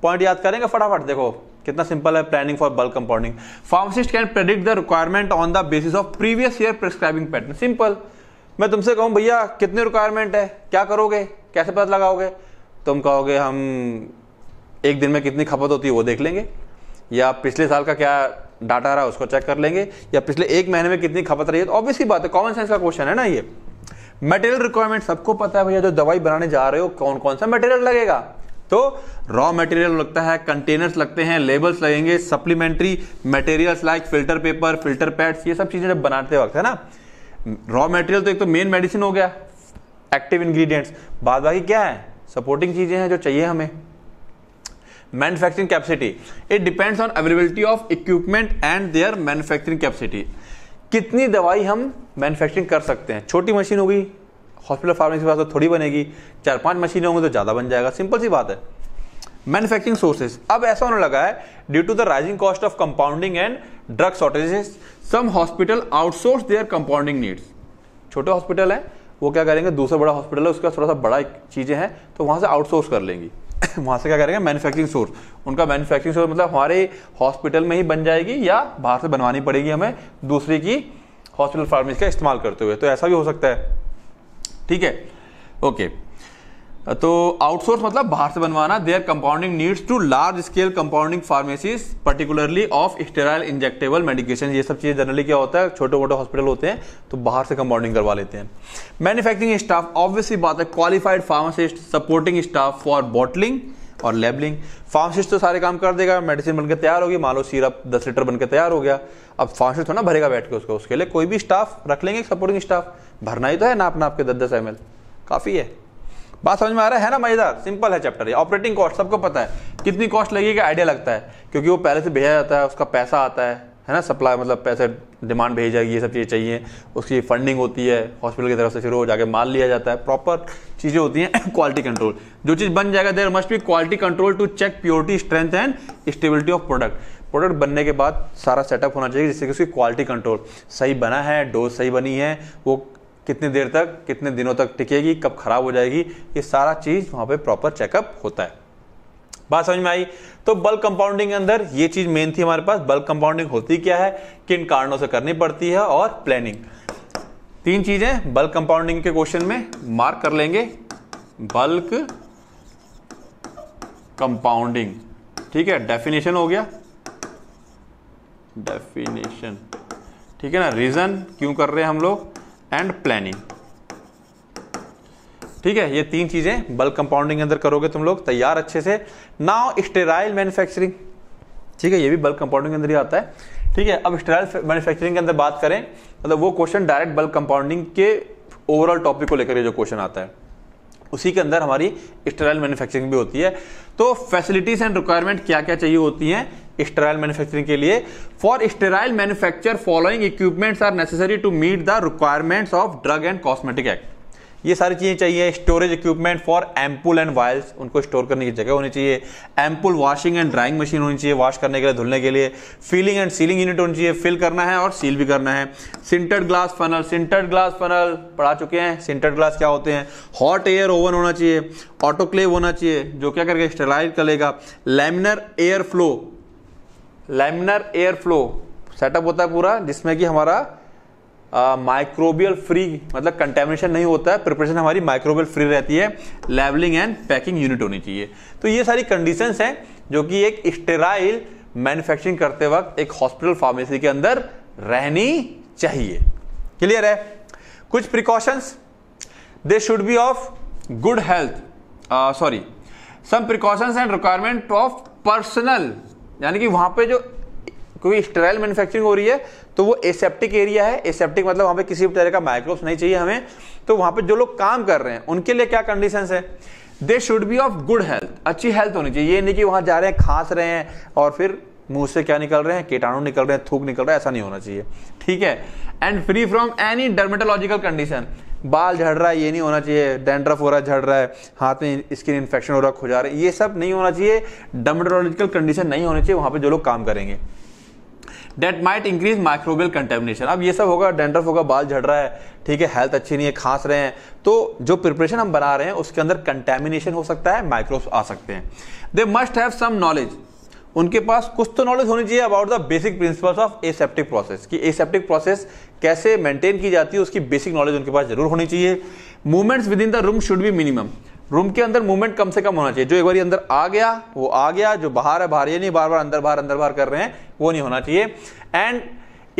पॉइंट याद करेंगे फटाफट देखो कितना सिंपल है planning for bulk compounding pharmacist can predict the requirement on the basis of previous year prescribing pattern simple मैं तुमसे कहूँ भैया कितनी रिक्वायरमेंट है क्या करोगे कैसे पता लगाओगे तुम कहोगे हम एक दिन में कितनी खपत होती है वो देख लेंगे या पिछले साल का क्या डाटा रहा उसको चेक कर लेंगे या पिछले एक महीने में कितनी खपत रही है तो ऑब्वियस की बात है कॉमन सेंस का क्वेश्चन है ना ये मटेरियल रिक्वायरमेंट सबको पता है भैया जो दवाई बनाने जा रहे हो कौन कौन सा मटेरियल लगेगा तो रॉ मटेरियल लगता है कंटेनर्स लगते हैं लेबल्स लगेंगे supplementary materials like filter paper filter pads ये सब चीज़ें जब बनाते वक्त है ना रॉ मटेरियल तो एक तो मेन मेडिसिन हो गया एक्टिव इंग्रेडिएंट्स बाद बाकी क्या है सपोर्टिंग चीज़ें हैं जो चाहिए हमें manufacturing capacity it depends on availability of equipment and their manufacturing capacity कितनी दवाई हम मैन्युफैक्चरिंग कर सकते हैं छोटी मशीन होगी हॉस्पिटल फार्मेसी के पास तो थोड़ी बनेगी चार पांच मशीनें होंगी तो ज़्यादा बन जाएगा सिंपल सी बात है मैन्युफैक्चरिंग सोर्सेज अब ऐसा होने लगा है due to the rising cost of compounding and drug shortages some hospital outsource their compounding needs छोटे हॉस्पिटल है वो क्या करेंगे दूसरा बड़ा हॉस्पिटल है उसका थोड़ा सा बड़ा चीज़ें हैं तो वहाँ से आउटसोर्स कर लेंगी वहाँ से क्या करेंगे मैन्युफैक्चरिंग सोर्स उनका मैन्युफैक्चरिंग सोर्स मतलब हमारे हॉस्पिटल में ही बन जाएगी या बाहर से बनवानी पड़ेगी हमें दूसरे की हॉस्पिटल फार्मेसी का इस्तेमाल करते हुए तो ऐसा भी हो सकता है ठीक है ओके तो आउटसोर्स मतलब बाहर से बनवाना their compounding needs to large scale compounding pharmacies particularly of sterile injectable medication ये सब चीज़ें जनरली क्या होता है छोटे मोटे हॉस्पिटल होते हैं तो बाहर से कंपाउंडिंग करवा लेते हैं मैन्युफैक्चरिंग स्टाफ ऑब्वियसली बात है qualified pharmacist supporting staff for bottling और लेबलिंग फार्मासिस्ट तो सारे काम कर देगा मेडिसिन बनकर तैयार होगी मान लो सीरप दस लीटर बनकर तैयार हो गया अब फार्मासिस्ट थोड़ा भरेगा बैठ के उसको उसके लिए कोई भी स्टाफ रख लेंगे सपोर्टिंग स्टाफ भरना ही तो है नाप नाप के दस दस एम काफ़ी है बात समझ में आ रहा है ना मजेदार सिंपल है चैप्टर ये ऑपरेटिंग कॉस्ट सबको पता है कितनी कॉस्ट लगी का आइडिया लगता है क्योंकि वो पहले से भेजा जाता है उसका पैसा आता है है ना सप्लाई मतलब पैसे डिमांड भेजी जाएगी ये सब चीज़ें चाहिए उसकी फंडिंग होती है हॉस्पिटल की तरफ से फिर वो जाके माल लिया जाता है प्रॉपर चीज़ें होती हैं क्वालिटी कंट्रोल जो चीज़ बन जाएगा there must be quality control to check purity strength and stability of product product बनने के बाद सारा सेटअप होना चाहिए जिससे कि उसकी क्वालिटी कंट्रोल सही बना है डोज सही बनी है वो कितनी देर तक कितने दिनों तक टिकेगी कब खराब हो जाएगी ये सारा चीज़ वहां पे प्रॉपर चेकअप होता है बात समझ में आई तो बल्क कंपाउंडिंग के अंदर ये चीज़ मेन थी हमारे पास बल्क कंपाउंडिंग होती क्या है किन कारणों से करनी पड़ती है और प्लानिंग तीन चीज़ें बल्क कंपाउंडिंग के क्वेश्चन में मार्क कर लेंगे बल्क कंपाउंडिंग ठीक है डेफिनेशन हो गया डेफिनेशन ठीक है ना रीजन क्यों कर रहे हैं हम लोग एंड प्लानिंग ठीक है ये तीन चीजें बल्क कंपाउंडिंग के अंदर करोगे तुम लोग तैयार अच्छे से नाउ स्टेराइल मैन्युफैक्चरिंग ठीक है ये भी बल्क कंपाउंडिंग के अंदर ही आता है ठीक है अब स्टेराइल मैन्युफैक्चरिंग के अंदर बात करें मतलब वो क्वेश्चन डायरेक्ट बल्क कंपाउंडिंग के ओवरऑल टॉपिक को लेकर जो क्वेश्चन आता है उसी के अंदर हमारी स्टेराइल मैन्युफैक्चरिंग भी होती है तो फैसिलिटीज एंड रिक्वायरमेंट क्या क्या चाहिए होती हैं स्टेराइल मैन्युफैक्चरिंग के लिए for sterile manufacture following equipments are necessary to meet the requirements of drug and cosmetic act ये सारी चीज़ें चाहिए storage equipment for ampoule and vials उनको स्टोर करने की जगह होनी चाहिए ampoule washing and drying machine होनी चाहिए वॉश करने के लिए धुलने के लिए फिलिंग एंड सीलिंग यूनिट होनी चाहिए फिल करना है और सील भी करना है sintered glass funnel sintered glass funnel पढ़ा चुके हैं सिंटर्ड ग्लास क्या होते हैं हॉट एयर ओवन होना चाहिए ऑटोक्लेव होना चाहिए जो क्या करके स्टेलाइज कर लेगा laminar air flow laminar air flow setup होता है पूरा जिसमें कि हमारा माइक्रोबियल फ्री मतलब कंटेमिनेशन नहीं होता है प्रिपरेशन हमारी माइक्रोबियल फ्री रहती है लेवलिंग एंड पैकिंग यूनिट होनी चाहिए तो ये सारी कंडीशंस हैं जो कि एक स्टेराइल मैन्युफैक्चरिंग करते वक्त एक हॉस्पिटल फार्मेसी के अंदर रहनी चाहिए क्लियर है कुछ precautions they should be of good health sorry some precautions and requirement of personnel यानी कि वहां पे जो क्योंकि स्टेराइल मैन्युफैक्चरिंग हो रही है तो वो एसेप्टिक एरिया है एसेप्टिक मतलब वहां पे किसी भी तरह का माइक्रोब्स नहीं चाहिए हमें तो वहां पे जो लोग काम कर रहे हैं उनके लिए क्या कंडीशन है they should be of good health अच्छी हेल्थ होनी चाहिए ये नहीं कि वहां जा रहे हैं खांस रहे हैं और फिर मुंह से क्या निकल रहे हैं कीटाणु निकल रहे हैं थूक निकल रहा है ऐसा नहीं होना चाहिए ठीक है and free from any dermatological condition बाल झड़ रहा है ये नहीं होना चाहिए डेंड्रफ हो रहा है झड़ रहा है हाथ में स्किन इन्फेक्शन हो रहा है खुजा रहा है ये सब नहीं होना चाहिए डर्मेटोलॉजिकल कंडीशन नहीं होनी चाहिए वहां पर जो लोग काम करेंगे that might increase microbial contamination अब ये सब होगा डेंडर होगा बाल झड़ रहा है ठीक है हेल्थ अच्छी नहीं है खांस रहे हैं तो जो प्रिपरेशन हम बना रहे हैं उसके अंदर कंटेमिनेशन हो सकता है माइक्रोब्स आ सकते हैं they must have some knowledge उनके पास कुछ तो नॉलेज होनी चाहिए about the basic principles of aseptic process कि एसेप्टिक प्रोसेस कैसे मेंटेन की जाती है उसकी बेसिक नॉलेज उनके पास जरूर होनी चाहिए movements within the room should be minimum room के अंदर मूवमेंट कम से कम होना चाहिए जो एक बार अंदर आ गया वो आ गया जो बाहर है बाहर ये नहीं बार बार अंदर बाहर अंदर बाहर कर रहे हैं वो नहीं होना चाहिए and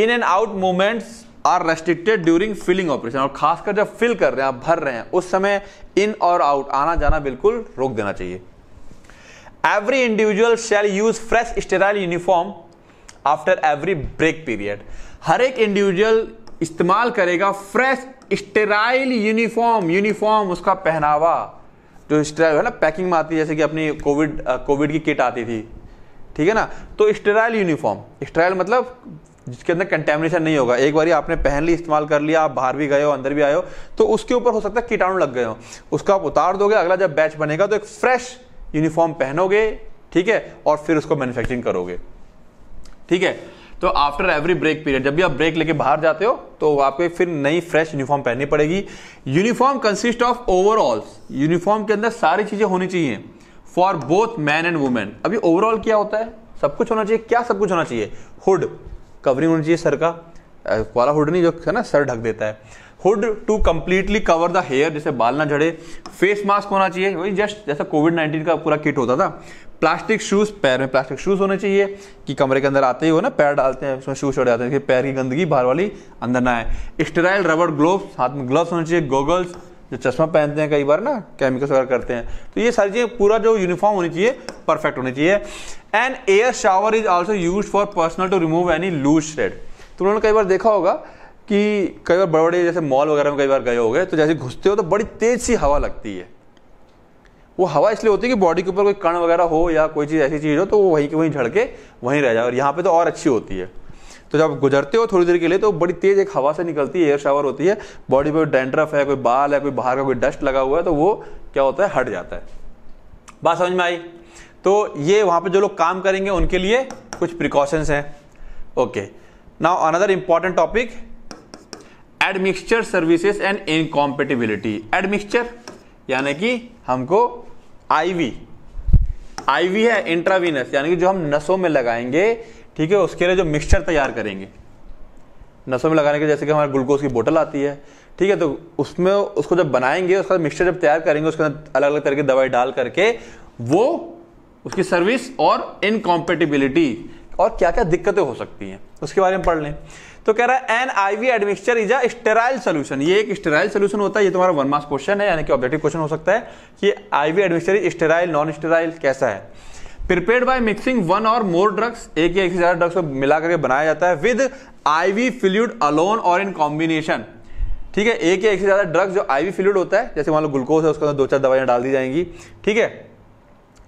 in and out movements are restricted during filling operation और खासकर जब फिल कर रहे हैं आप भर रहे हैं उस समय इन और आउट आना जाना बिल्कुल रोक देना चाहिए every individual shall use fresh sterile uniform after every break period हर एक इंडिविजुअल इस्तेमाल करेगा फ्रेश स्टेराइल यूनिफॉर्म यूनिफॉर्म उसका पहनावा जो तो स्टेराइल है ना पैकिंग में आती है जैसे कि अपनी कोविड कोविड की किट आती थी ठीक है ना तो स्टेराइल यूनिफॉर्म स्टेराइल मतलब जिसके अंदर कंटेमिनेशन नहीं होगा एक बार आपने पहन ली इस्तेमाल कर लिया आप बाहर भी गए हो अंदर भी आए हो तो उसके ऊपर हो सकता है कीटाणु लग गए हो उसको आप उतार दोगे अगला जब बैच बनेगा तो एक फ्रेश यूनिफॉर्म पहनोगे ठीक है और फिर उसको मैन्युफैक्चरिंग करोगे ठीक है तो आफ्टर एवरी ब्रेक पीरियड जब भी आप ब्रेक लेके बाहर जाते हो तो आपको फिर नई फ्रेश यूनिफॉर्म पहननी पड़ेगी uniform consist of overall uniform के अंदर सारी चीजें होनी चाहिए for both man and women अभी ओवरऑल क्या होता है सब कुछ होना चाहिए क्या सब कुछ होना चाहिए हुड कवरिंग होनी चाहिए सर का वाला हुड नहीं जो है ना सर ढक देता है hood to completely cover the hair जैसे बाल ना झड़े फेस मास्क होना चाहिए वही जस्ट जैसा कोविड नाइन्टीन का पूरा किट होता था प्लास्टिक शूज़ पैर में प्लास्टिक शूज़ होने चाहिए कि कमरे के अंदर आते ही हो ना पैर डालते हैं उसमें शूज़ छोड़ जाते हैं पैर की गंदगी बाहर वाली अंदर ना आए स्टेराइल रबड़ ग्लोव हाथ में ग्लव्स होने चाहिए गोगल्स जो चश्मा पहनते हैं कई बार ना केमिकल्स वगैरह करते हैं तो ये सारी चीज़ें पूरा जो यूनिफॉर्म होनी चाहिए परफेक्ट होनी चाहिए and air shower is also use for personal to remove any loose shed तो उन्होंने कई बार देखा होगा कि कई बार बड़े बड़े जैसे मॉल वगैरह में कई बार गए हो गए तो जैसे घुसते हो तो बड़ी तेज सी हवा लगती है वो हवा इसलिए होती है कि बॉडी के ऊपर कोई कण वगैरह हो या कोई चीज़ ऐसी चीज़ हो तो वो वहीं के वहीं झड़ के वहीं रह जाए और यहाँ पे तो और अच्छी होती है तो जब गुजरते हो थोड़ी देर के लिए तो बड़ी तेज एक हवा से निकलती है एयर शावर होती है बॉडी पर डेंड्रफ है कोई बाल है कोई बाहर का कोई डस्ट लगा हुआ है तो वो क्या होता है हट जाता है बात समझ में आई तो ये वहाँ पर जो लोग काम करेंगे उनके लिए कुछ प्रिकॉशंस हैं okay now another important topic admixture services and incompatibility admixture यानी कि हमको आईवी आईवी है इंट्रावीनस यानी कि जो हम नसों में लगाएंगे ठीक है उसके लिए जो मिक्सचर तैयार करेंगे नसों में लगाने के जैसे कि हमारे ग्लूकोज की बोतल आती है ठीक है तो उसमें उसको जब बनाएंगे उसका मिक्सचर जब तैयार करेंगे उसके अंदर अलग अलग तरह की दवाई डाल करके वो उसकी सर्विस और इनकॉम्पेटिबिलिटी और क्या क्या दिक्कतें हो सकती हैं उसके बारे में पढ़ लें तो कह रहा है an IV admixture is a sterile solution ये एक स्टेराइल सोल्यूशन होता है ये तुम्हारा वन मार्क्स क्वेश्चन है यानी कि ऑब्जेक्टिव क्वेश्चन हो सकता है कि IV admixture is sterile non sterile कैसा है प्रिपेयर बाय मिक्सिंग वन और मोर ड्रग्स एक या एक से ज्यादा ड्रग्स को मिला करके बनाया जाता है विद आईवी फिल्यूड अलोन और इन कॉम्बिनेशन ठीक है एक या एक से ज्यादा ड्रग्स जो आईवी फिल्यूड होता है जैसे मान लो ग्लूकोज है उसके अंदर दो चार दवाइयां डाल दी जाएंगी ठीक है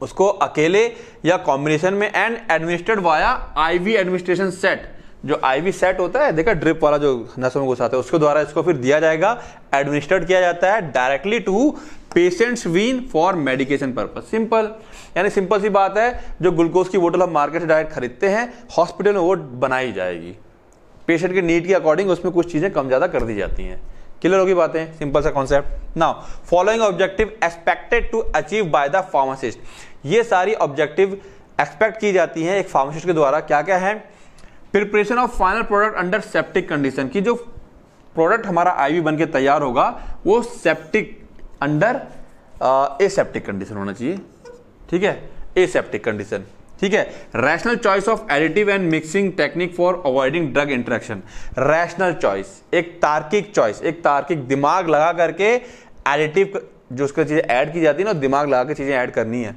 उसको अकेले या कॉम्बिनेशन में and administered via IV administration set जो आईवी सेट होता है देखा ड्रिप वाला जो नसों में घुसाता है उसके द्वारा इसको फिर दिया जाएगा एडमिनिस्टर्ड किया जाता है directly to patients vein for medication purpose simple यानी सिंपल सी बात है जो ग्लूकोज की बोटल हम मार्केट से डायरेक्ट खरीदते हैं हॉस्पिटल में वो बनाई जाएगी पेशेंट की नीड के अकॉर्डिंग उसमें कुछ चीज़ें कम ज़्यादा कर दी जाती हैं क्लियर होगी बातें सिंपल सा concept now following objective expected to achieve by the pharmacist ये सारी ऑब्जेक्टिव एक्सपेक्ट की जाती हैं एक फार्मासिस्ट के द्वारा क्या क्या है preparation of final product under septic condition की जो प्रोडक्ट हमारा आईवी बनके तैयार होगा वो septic under aseptic condition होना चाहिए ठीक है ए सेप्टिक कंडीशन ठीक है rational choice of additive and mixing technique for avoiding drug interaction rational choice एक तार्किक चॉइस एक तार्किक दिमाग लगा करके एडिटिव जो उसका चीज़ें ऐड की जाती है ना दिमाग लगा के चीज़ें ऐड करनी है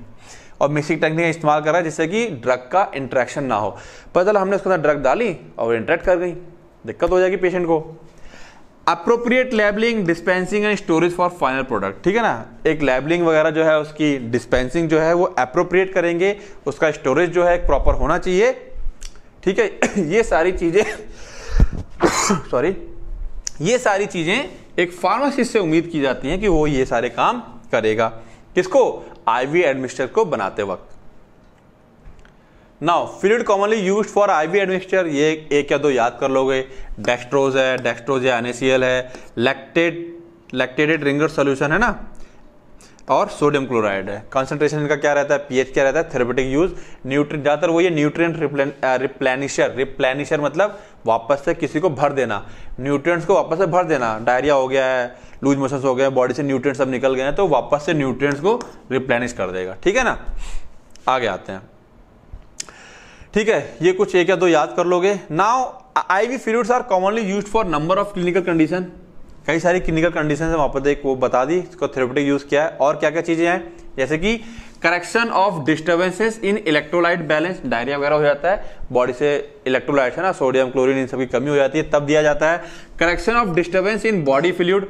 और मिक्सिंग टेक्निक इस्तेमाल कर रहा है जिससे कि ड्रग का इंट्रैक्शन ना हो पता चलो हमने उसके अंदर ड्रग डाली और इंट्रैक्ट कर गई दिक्कत हो जाएगी पेशेंट को appropriate labelling dispensing and storage for final product ठीक है ना एक लेबलिंग वगैरह जो है उसकी डिस्पेंसिंग जो है वो अप्रोप्रिएट करेंगे उसका स्टोरेज जो है प्रॉपर होना चाहिए ठीक है ये सारी चीज़ें सॉरी ये सारी चीज़ें एक फार्मासिस्ट से उम्मीद की जाती हैं कि वो ये सारे काम करेगा किसको आईवी एडमिनिस्टर को बनाते वक्त now fluid commonly use for IV administer ये एक या दो याद कर लोगे डेक्स्ट्रोज है डेक्स्ट्रोज या एनएसीएल है लैक्टेट लैक्टेटेड रिंगर सोल्यूशन है ना और सोडियम क्लोराइड है कॉन्सेंट्रेशन इनका क्या रहता है पीएच क्या रहता है थेरेपेटिक यूज न्यूट्रिय ज़्यादातर वो ये न्यूट्रिय रिप्लेनिशर रिप्लेनिशर मतलब वापस से किसी को भर देना न्यूट्रिएंट्स को वापस से भर देना डायरिया हो गया है लूज मोशन हो गया है बॉडी से न्यूट्रिएंट्स सब निकल गए हैं तो वापस से न्यूट्रिएंट्स को रिप्लेनिश कर देगा ठीक है ना आगे आते हैं ठीक है ये कुछ एक या दो याद कर लोगे now I V fluids are commonly use for number of clinical condition कई सारी क्लिनिकल कंडीशन है पर एक वो बता दी इसको थेरेपेटिक यूज़ किया है और क्या क्या चीज़ें हैं जैसे कि correction of disturbances in electrolyte balance diarrhoea वगैरह हो जाता है बॉडी से इलेक्ट्रोलाइट है ना सोडियम क्लोरीन इन सबकी कमी हो जाती है तब दिया जाता है correction of disturbance in body fluid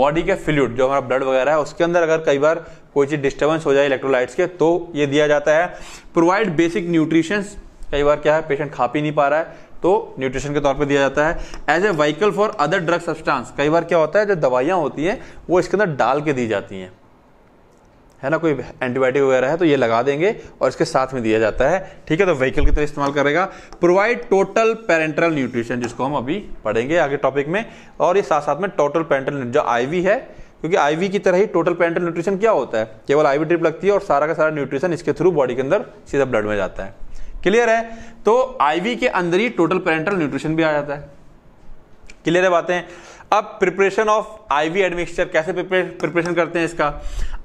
body के फिल्यूड जो हमारा ब्लड वगैरह है उसके अंदर अगर कई बार कोई चीज़ डिस्टर्बेंस हो जाए इलेक्ट्रोलाइट्स के तो ये दिया जाता है प्रोवाइड बेसिक न्यूट्रिशन कई बार क्या है पेशेंट खा पी नहीं पा रहा है तो न्यूट्रिशन के तौर पे दिया जाता है as a vehicle for other drug substance कई बार क्या होता है जो दवाइयाँ होती हैं वो इसके अंदर डाल के दी जाती हैं है ना कोई एंटीबायोटिक वगैरह है तो ये लगा देंगे और इसके साथ में दिया जाता है ठीक है तो व्हीकल की तरह इस्तेमाल करेगा प्रोवाइड टोटल पेरेंटल न्यूट्रिशन जिसको हम अभी पढ़ेंगे आगे टॉपिक में और ये साथ साथ में टोटल पेरेंटल जो आईवी है क्योंकि आईवी की तरह ही टोटल पेरेंटल न्यूट्रिशन क्या होता है केवल आईवी ट्रिप लगती है और सारा का सारा न्यूट्रिशन इसके थ्रू बॉडी के अंदर सीधा ब्लड में जाता है क्लियर है तो आईवी के अंदर ही टोटल पेरेंटल न्यूट्रिशन भी आ जाता है क्लियर है बातें अब प्रिपरेशन ऑफ आईवी एडमिक्सचर कैसे प्रिपरेशन करते हैं इसका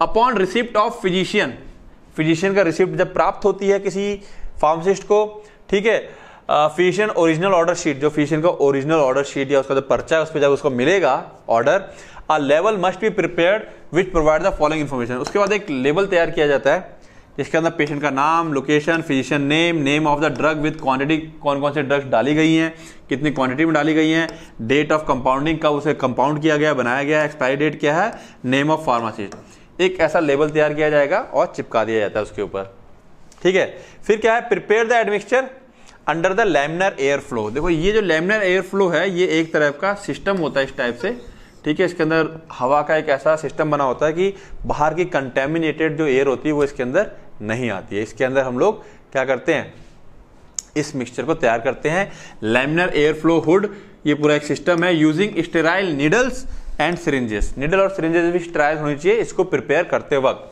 upon receipt of physician physician का रिसिप्ट जब प्राप्त होती है किसी फार्मासिस्ट को ठीक है फिजिशियन ओरिजिनल ऑर्डर शीट जो फिजिशियन का ओरिजिनल ऑर्डर शीट या उसका जो पर्चा है उस पर जब उसको मिलेगा ऑर्डर अ लेवल must be prepare which provide the following information उसके बाद एक लेवल तैयार किया जाता है इसके अंदर पेशेंट का नाम location physician name name of the drug with quantity कौन कौन से ड्रग्स डाली गई हैं कितनी क्वांटिटी में डाली गई हैं डेट ऑफ कंपाउंडिंग कब उसे कंपाउंड किया गया बनाया गया एक्सपायरी डेट क्या है नेम ऑफ फार्मासिस्ट एक ऐसा लेबल तैयार किया जाएगा और चिपका दिया जाता है उसके ऊपर ठीक है फिर क्या है prepare the admixture under the laminar air flow देखो ये जो लेमिनर एयर फ्लो है ये एक तरफ का सिस्टम होता है इस टाइप से ठीक है इसके अंदर हवा का एक ऐसा सिस्टम बना होता है कि बाहर की कंटेमिनेटेड जो एयर होती है वो इसके अंदर नहीं आती है इसके अंदर हम लोग क्या करते हैं इस मिक्सचर को तैयार करते हैं लेमिनर एयर फ्लो हुड ये पूरा एक सिस्टम है using sterile needles and syringes needle और सिरिंजेस भी स्टेराइल होनी चाहिए इसको प्रिपेयर करते वक्त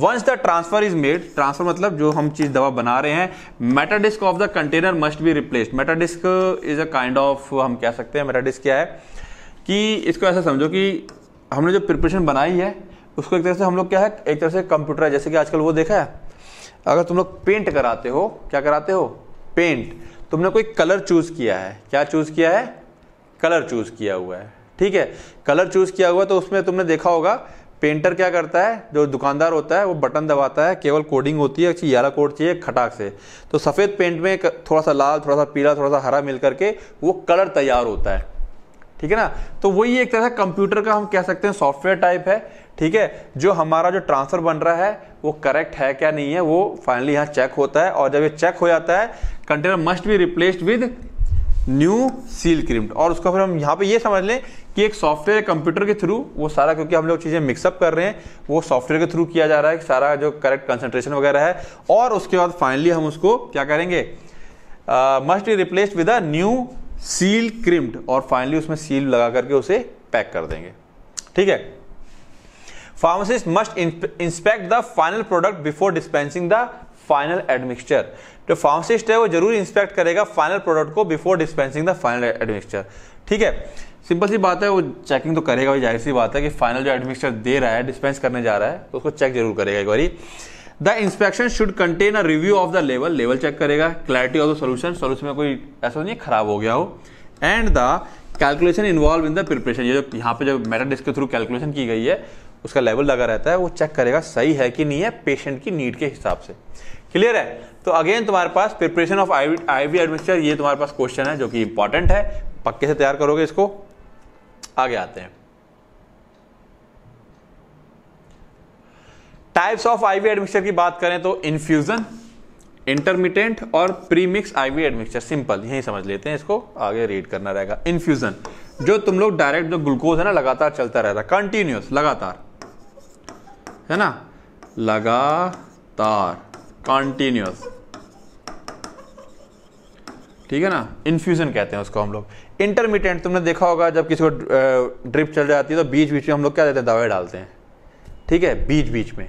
once the transfer is made transfer मतलब जो हम चीज दवा बना रहे हैं metadisc of the container must be replaced metadisc is a kind of हम कह सकते हैं मेटाडिस्क क्या है कि इसको ऐसा समझो कि हमने जो प्रिपरेशन बनाई है उसको एक तरह से हम लोग क्या है एक तरह से कंप्यूटर है जैसे कि आजकल वो देखा है अगर तुम लोग पेंट कराते हो क्या कराते हो पेंट तुमने कोई कलर चूज किया है क्या चूज किया है कलर चूज किया हुआ है ठीक है कलर चूज किया हुआ तो उसमें तुमने देखा होगा पेंटर क्या करता है जो दुकानदार होता है वो बटन दबाता है केवल कोडिंग होती है अच्छी यारा कोड चाहिए खटाक से तो सफ़ेद पेंट में थोड़ा सा लाल थोड़ा सा पीला थोड़ा सा हरा मिल करके वो कलर तैयार होता है ठीक है ना तो वही एक तरह से कंप्यूटर का हम कह सकते हैं सॉफ्टवेयर टाइप है ठीक है जो हमारा जो ट्रांसफर बन रहा है वो करेक्ट है क्या नहीं है वो फाइनली यहाँ चेक होता है और जब ये चेक हो जाता है container must be replaced with new seal crimped और उसका फिर हम यहाँ पे ये समझ लें कि एक सॉफ्टवेयर कंप्यूटर के थ्रू वो सारा क्योंकि हम लोग चीज़ें मिक्सअप कर रहे हैं वो सॉफ्टवेयर के थ्रू किया जा रहा है सारा जो करेक्ट कंसनट्रेशन वगैरह है और उसके बाद फाइनली हम उसको क्या करेंगे must be replaced with a new seal crimped और फाइनली उसमें सील लगा करके उसे पैक कर देंगे ठीक है pharmacist must inspect the final product before dispensing the final admixture जो फार्मासिस्ट है वो जरूर इंस्पेक्ट करेगा फाइनल प्रोडक्ट को before dispensing the final admixture ठीक है सिंपल सी बात है वो चेकिंग तो करेगा वो जाहिर सी बात है कि फाइनल जो एडमिक्सचर दे रहा है डिस्पेंस करने जा रहा है तो उसको चेक जरूर करेगा एक बार the inspection should contain a review of the level level check करेगा clarity of the solution solution में कोई ऐसा नहीं खराब हो गया हो and the calculation involve in the preparation ये जो यहाँ पे जो मेटा डिस्क के थ्रू कैलकुलेशन की गई है उसका लेवल लगा रहता है वो चेक करेगा सही है कि नहीं है पेशेंट की नीड के हिसाब से क्लियर है तो अगेन तुम्हारे पास preparation of I I administer ये तुम्हारे पास क्वेश्चन है जो कि इंपॉर्टेंट है पक्के से तैयार करोगे इसको आगे आते हैं टाइप्स ऑफ आईवी एडमिक्सचर की बात करें तो इन्फ्यूजन इंटरमीडिएंट और प्रीमिक्स आईवी एडमिक्सचर सिंपल यही समझ लेते हैं इसको आगे रीड करना रहेगा इन्फ्यूजन जो तुम लोग डायरेक्ट जो ग्लूकोज है ना लगातार चलता रहता है कंटिन्यूस लगातार है ना लगातार कॉन्टिन्यूस ठीक है ना इन्फ्यूजन कहते हैं उसको हम लोग इंटरमीडिएट तुमने देखा होगा जब किसी को ड्रिप चल जाती है तो बीच बीच में हम लोग क्या देते हैं दवाई डालते हैं ठीक है बीच बीच में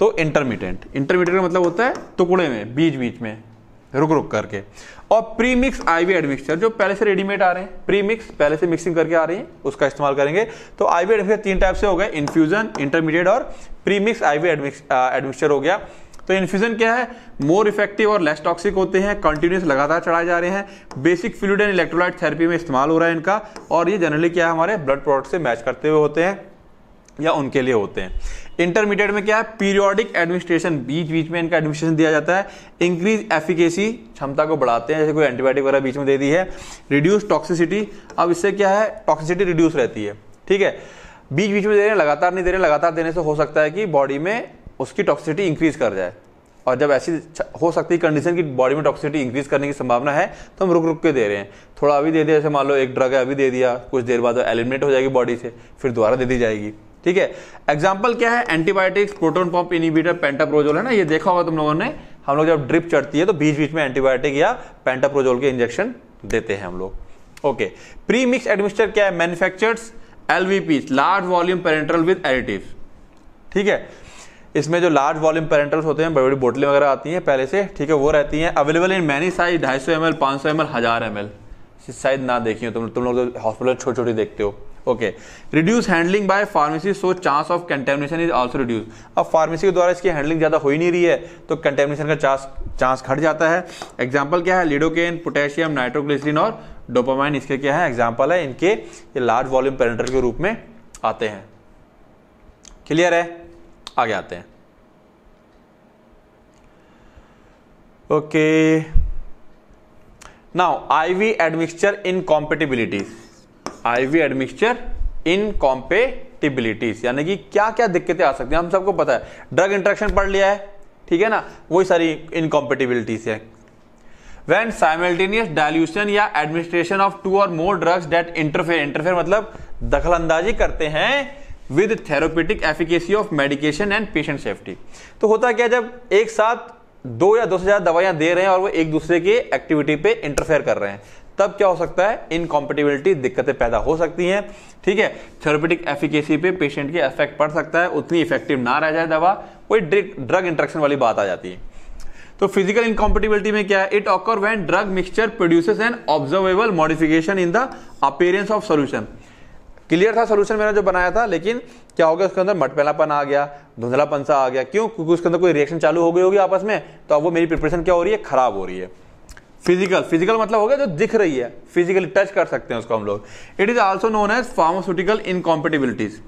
तो इंटरमीडिएट इंटरमीडिएट का मतलब होता है टुकड़े में बीच बीच में रुक रुक करके और प्रीमिक्स आईवी एडमिक्सचर जो पहले से रेडीमेड आ रहे हैं प्रीमिक्स पहले से मिक्सिंग करके आ रही है उसका इस्तेमाल करेंगे तो आईवी एडमिक्सचर तीन टाइप से हो गए इन्फ्यूजन इंटरमीडिएट और प्रीमिक्स आईवी एडमिक्सर हो गया तो इन्फ्यूजन क्या है मोर इफेक्टिव और लेस टॉक्सिक होते हैं कंटिन्यूस लगातार चढ़ाए जा रहे हैं basic fluid and electrolyte therapy में इस्तेमाल हो रहा है इनका और ये जनरली क्या है हमारे ब्लड प्रोडक्ट से मैच करते हुए होते हैं या उनके लिए होते हैं इंटरमीडिएट में क्या है पीरियोडिक एडमिनिस्ट्रेशन बीच बीच में इनका एडमिनिस्ट्रेशन दिया जाता है इंक्रीज एफिकेसी क्षमता को बढ़ाते हैं जैसे कोई एंटीबायोटिक वगैरह बीच में दे दी है रिड्यूस टॉक्सिसिटी अब इससे क्या है टॉक्सिसिटी रिड्यूस रहती है ठीक है बीच बीच में दे रहे हैं लगातार नहीं दे रहे हैं लगातार देने से हो सकता है कि बॉडी में उसकी टॉक्सिसिटी इंक्रीज कर जाए और जब ऐसी हो सकती है कंडीशन की बॉडी में टॉक्सिसिटी इंक्रीज करने की संभावना है तो हम रुक रुक के दे रहे हैं थोड़ा अभी दे दिया जैसे मान लो एक ड्रग है अभी दे दिया कुछ देर बाद एलिमिनेट हो जाएगी बॉडी से फिर दोबारा दे दी जाएगी ठीक है एग्जाम्पल क्या है एंटीबायोटिक्स प्रोटोन पॉप इनिबिटर पेंटाप्रोजोल है ना ये देखा होगा तुम लोगों ने हम लोग जब ड्रिप चढ़ती है तो बीच बीच में एंटीबायोटिक या पेंटाप्रोजोल के इंजेक्शन देते हैं हम लोग ओके प्री मिक्स एडमिस्टर क्या है manufactures LVP large volume parenteral with additive ठीक है इसमें जो लार्ज वॉल्यूम पेरेंटल्स होते हैं बड़ी बड़ी बोटलें वगैरह आती हैं पहले से ठीक है वो रहती हैं अवेलेबल इन मैनी साइज ढाई सौ एम एल पाँच सौ एम एल हज़ार एम एल शायद ना देखी हो तुम तुम लोग तो हॉस्पिटल छोटी छोटी देखते हो okay reduce handling by pharmacy so chance of contamination is also reduce अब फार्मेसी के द्वारा इसकी हैंडलिंग ज़्यादा हो ही नहीं रही है तो कंटेमिनेशन का चांस चांस घट जाता है एग्जाम्पल क्या है लिडोकेन पोटेशियम नाइट्रोग्लिसरीन और डोपामाइन इसके क्या है एग्जाम्पल है इनके ये लार्ज वॉल्यूम पेरेंटर के रूप में आते हैं क्लियर है आगे आते हैं okay now IV admixture incompatibilities IV admixture incompatibilities यानी कि क्या क्या दिक्कतें आ सकती हैं हम सबको पता है ड्रग इंट्रेक्शन पढ़ लिया है ठीक है ना वही सारी इनकॉम्पेटिबिलिटीज है वेन साइमल्टेनियस डायल्यूशन या एडमिनिस्ट्रेशन ऑफ टू और more drugs that interfere interfere मतलब दखल अंदाजी करते हैं with therapeutic efficacy of medication and patient safety तो होता क्या जब एक साथ दो या दो से ज्यादा दवाइयां दे रहे हैं और वो एक दूसरे के एक्टिविटी पे इंटरफेयर कर रहे हैं तब क्या हो सकता है इनकॉम्पेटिबिलिटी दिक्कतें पैदा हो सकती हैं ठीक है थेरोपेटिक एफिकेसी पे पेशेंट के इफेक्ट पड़ सकता है उतनी इफेक्टिव ना रह जाए दवा कोई ड्रग इंट्रक्शन वाली बात आ जाती है तो फिजिकल इनकॉम्पिटिबिलिटी में क्या है it occur when drug mixture produces an observable modification in the appearance of solution clear था सोल्यूशन मैंने जो बनाया था लेकिन क्या हो गया उसके अंदर मटपेलापन आ गया धुंधलापन सा आ गया क्यों क्योंकि उसके अंदर कोई रिएक्शन चालू हो गई होगी आपस में तो अब वो मेरी प्रिपरेशन क्या हो रही है खराब हो रही है फिजिकल फिजिकल मतलब हो गया जो दिख रही है फिजिकली टच कर सकते हैं उसको हम लोग it is also known as pharmaceutical incompatibilities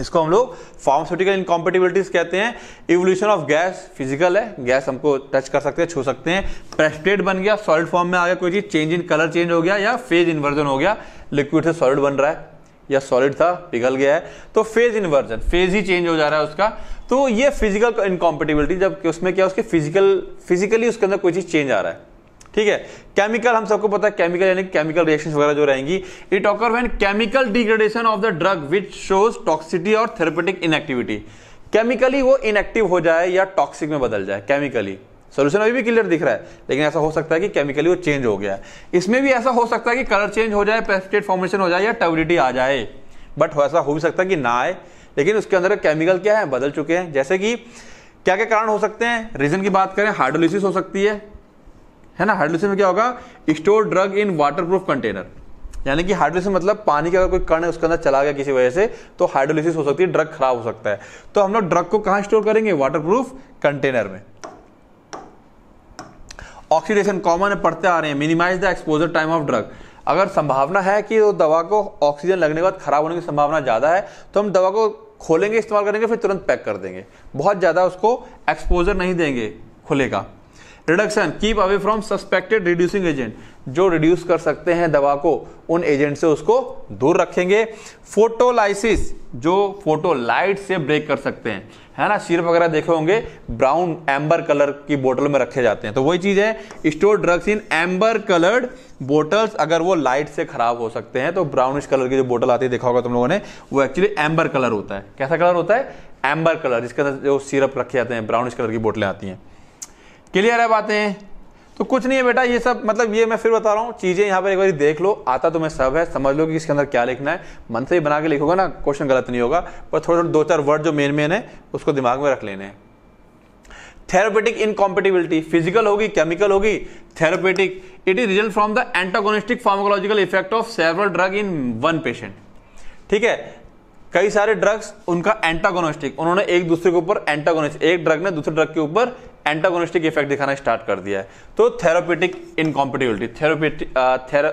इसको हम लोग फार्मास्यूटिकल इनकॉम्पेटिबिलिटीज कहते हैं इवोल्यूशन ऑफ गैस फिजिकल है गैस हमको टच कर सकते हैं छू सकते हैं प्रेस्टेट बन गया सॉलिड फॉर्म में आ गया कोई चीज चेंज इन कलर चेंज हो गया या फेज इन्वर्जन हो गया लिक्विड से सॉलिड बन रहा है या सॉलिड था पिघल गया है तो फेज इन्वर्जन फेज ही चेंज हो जा रहा है उसका तो ये फिजिकल इनकॉम्पेटिबिलिटी जब उसमें क्या उसके फिजिकल फिजिकली उसके अंदर कोई चीज चेंज आ रहा है ठीक है केमिकल हम सबको पता है केमिकल यानी केमिकल रिएक्शन वगैरह जो रहेंगी it occur when chemical degradation of the drug which shows toxicity और थेरेपेटिक इनएक्टिविटी केमिकली वो इनएक्टिव हो जाए या टॉक्सिक में बदल जाए केमिकली सोल्यूशन अभी भी क्लियर दिख रहा है लेकिन ऐसा हो सकता है कि केमिकली वो चेंज हो गया इसमें भी ऐसा हो सकता है कि कलर चेंज हो जाए पेस्टेट फॉर्मेशन हो जाए या टबिलिटी आ जाए बट ऐसा हो भी सकता है कि ना आए लेकिन उसके अंदर केमिकल क्या है बदल चुके हैं जैसे कि क्या क्या कारण हो सकते हैं रीजन की बात करें हाइड्रोलिसिस हो सकती है है ना हाइड्रोलिसिस में क्या होगा store drug in waterproof container यानी कि हाइड्रोलिसिस मतलब पानी का अगर कोई कण है उसके अंदर चला गया किसी वजह से तो हाइड्रोलिसिस हो सकती है ड्रग खराब हो सकता है तो हम लोग ड्रग को कहां स्टोर करेंगे वाटर प्रूफ कंटेनर में ऑक्सीडेशन कॉमन है पढ़ते आ रहे हैं minimise the exposure time of drug अगर संभावना है कि वो दवा को ऑक्सीजन लगने के बाद खराब होने की संभावना ज़्यादा है तो हम दवा को खोलेंगे इस्तेमाल करेंगे फिर तुरंत पैक कर देंगे बहुत ज़्यादा उसको एक्सपोजर नहीं देंगे खुलेगा reduction keep away from suspected reducing agent जो रिड्यूस कर सकते हैं दवा को उन एजेंट से उसको दूर रखेंगे फोटोलाइसिस जो फोटोलाइट से ब्रेक कर सकते हैं है ना सिरप वगैरह देखे होंगे ब्राउन एम्बर कलर की बोतल में रखे जाते हैं तो वही चीज़ है store drugs in amber coloured bottles अगर वो लाइट से खराब हो सकते हैं तो ब्राउनिश कलर की जो बोतल आती है देखा होगा तुम लोगों ने वो एक्चुअली एम्बर कलर होता है कैसा कलर होता है एम्बर कलर जिसके अंदर जो सिरप रखे जाते हैं ब्राउनिश कलर की बोटलें आती हैं क्लियर है बातें तो कुछ नहीं है बेटा ये सब मतलब ये मैं फिर बता रहा हूँ चीज़ें यहाँ पर एक बार देख लो आता तुम्हें तो सब है समझ लो कि इसके अंदर क्या लिखना है मन से ही बना के लिखोगे ना क्वेश्चन गलत नहीं होगा पर थोड़े थोड़े दो चार वर्ड जो मेन मेन है उसको दिमाग में रख लेने थेरोपेटिक इनकॉम्पेटिबिलिटी फिजिकल होगी केमिकल होगी therapeutic it is result from the antagonistic pharmacological effect of several drug in one patient ठीक है कई सारे ड्रग्स उनका एंटागोनिस्टिक उन्होंने एक दूसरे के ऊपर एंटागोनिस्ट एक ड्रग ने दूसरे ड्रग के ऊपर एंटागोनिस्टिक इफेक्ट दिखाना स्टार्ट कर दिया है तो थेरोपेटिक इनकॉम्पिटिबिलिटी थेरोपेटिक थेरा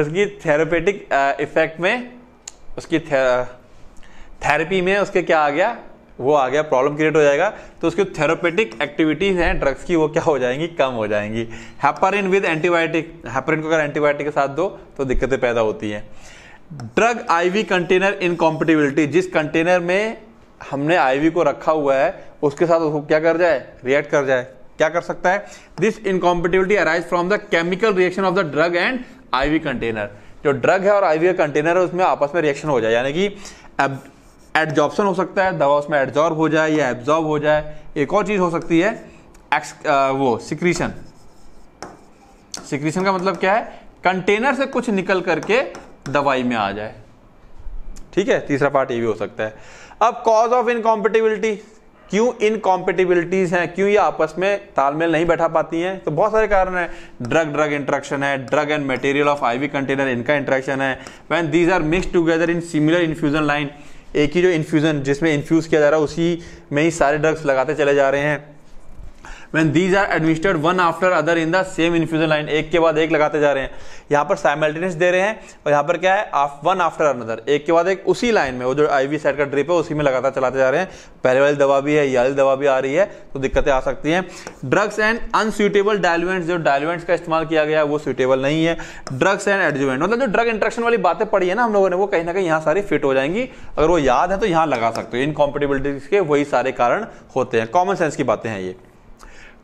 उसकी थेरोपेटिक इफेक्ट uh, में उसकी थेरेपी uh, में उसके क्या आ गया वो आ गया प्रॉब्लम क्रिएट हो जाएगा तो उसकी थेरोपेटिक एक्टिविटीज हैं ड्रग्स की वो क्या हो जाएंगी कम हो जाएंगी हैपरिन विद एंटीबायोटिक हैपरिन को अगर एंटीबायोटिक के साथ दो तो दिक्कतें पैदा होती हैं ड्रग आईवी कंटेनर इनकॉम्पिटिबिलिटी जिस कंटेनर में हमने आईवी को रखा हुआ है उसके साथ उसको क्या कर जाए रिएक्ट कर जाए क्या कर सकता है this incompatibility arise from the chemical reaction of the drug and IV container जो ड्रग है और आईवी कंटेनर है उसमें आपस में रिएक्शन हो जाए यानी कि एडजॉर्प्शन हो सकता है दवा उसमें एडजॉर्ब हो जाए या एब्जॉर्ब हो जाए एक और चीज़ हो सकती है एक्स वो सिक्रीशन सिक्रीशन का मतलब क्या है कंटेनर से कुछ निकल करके दवाई में आ जाए ठीक है तीसरा पार्ट ये भी हो सकता है अब कॉज ऑफ इनकॉम्पिटिबिलिटी क्यों इनकॉम्पेटिबिलिटीज़ हैं क्यों ये आपस में तालमेल नहीं बैठा पाती हैं तो बहुत सारे कारण हैं ड्रग ड्रग इंट्रैक्शन है drug and material of IV container इनका इंट्रैक्शन है when these are mix together in similar infusion line एक ही जो इन्फ्यूजन जिसमें इन्फ्यूज़ किया जा रहा है उसी में ही सारे ड्रग्स लगाते चले जा रहे हैं when these are administered one after other in the same infusion line एक के बाद एक लगाते जा रहे हैं यहाँ पर साइमल्टेनियस दे रहे हैं और यहाँ पर क्या है आफ, वन आफ्टर अनदर एक के बाद एक उसी लाइन में वो जो आईवी साइड का ड्रिप है उसी में लगातार चलाते जा रहे हैं पहले वाली दवा भी है यह वाली दवा भी आ रही है तो दिक्कतें आ सकती हैं ड्रग्स एंड अनसुटेबल डायलुएंट्स जो डायलुएंट्स का इस्तेमाल किया गया है वो सुटेबल नहीं है ड्रग्स एंड एडजुवेंट मतलब जो ड्रग इंट्रक्शन वाली बातें पड़ी है ना हम लोगों ने वो कहीं ना कहीं यहाँ सारी फिट हो जाएंगी अगर वो याद है तो यहाँ लगा सकते हो इनकॉम्पेटिबिलिटीज के वही सारे कारण होते हैं कॉमन सेंस की बातें हैं ये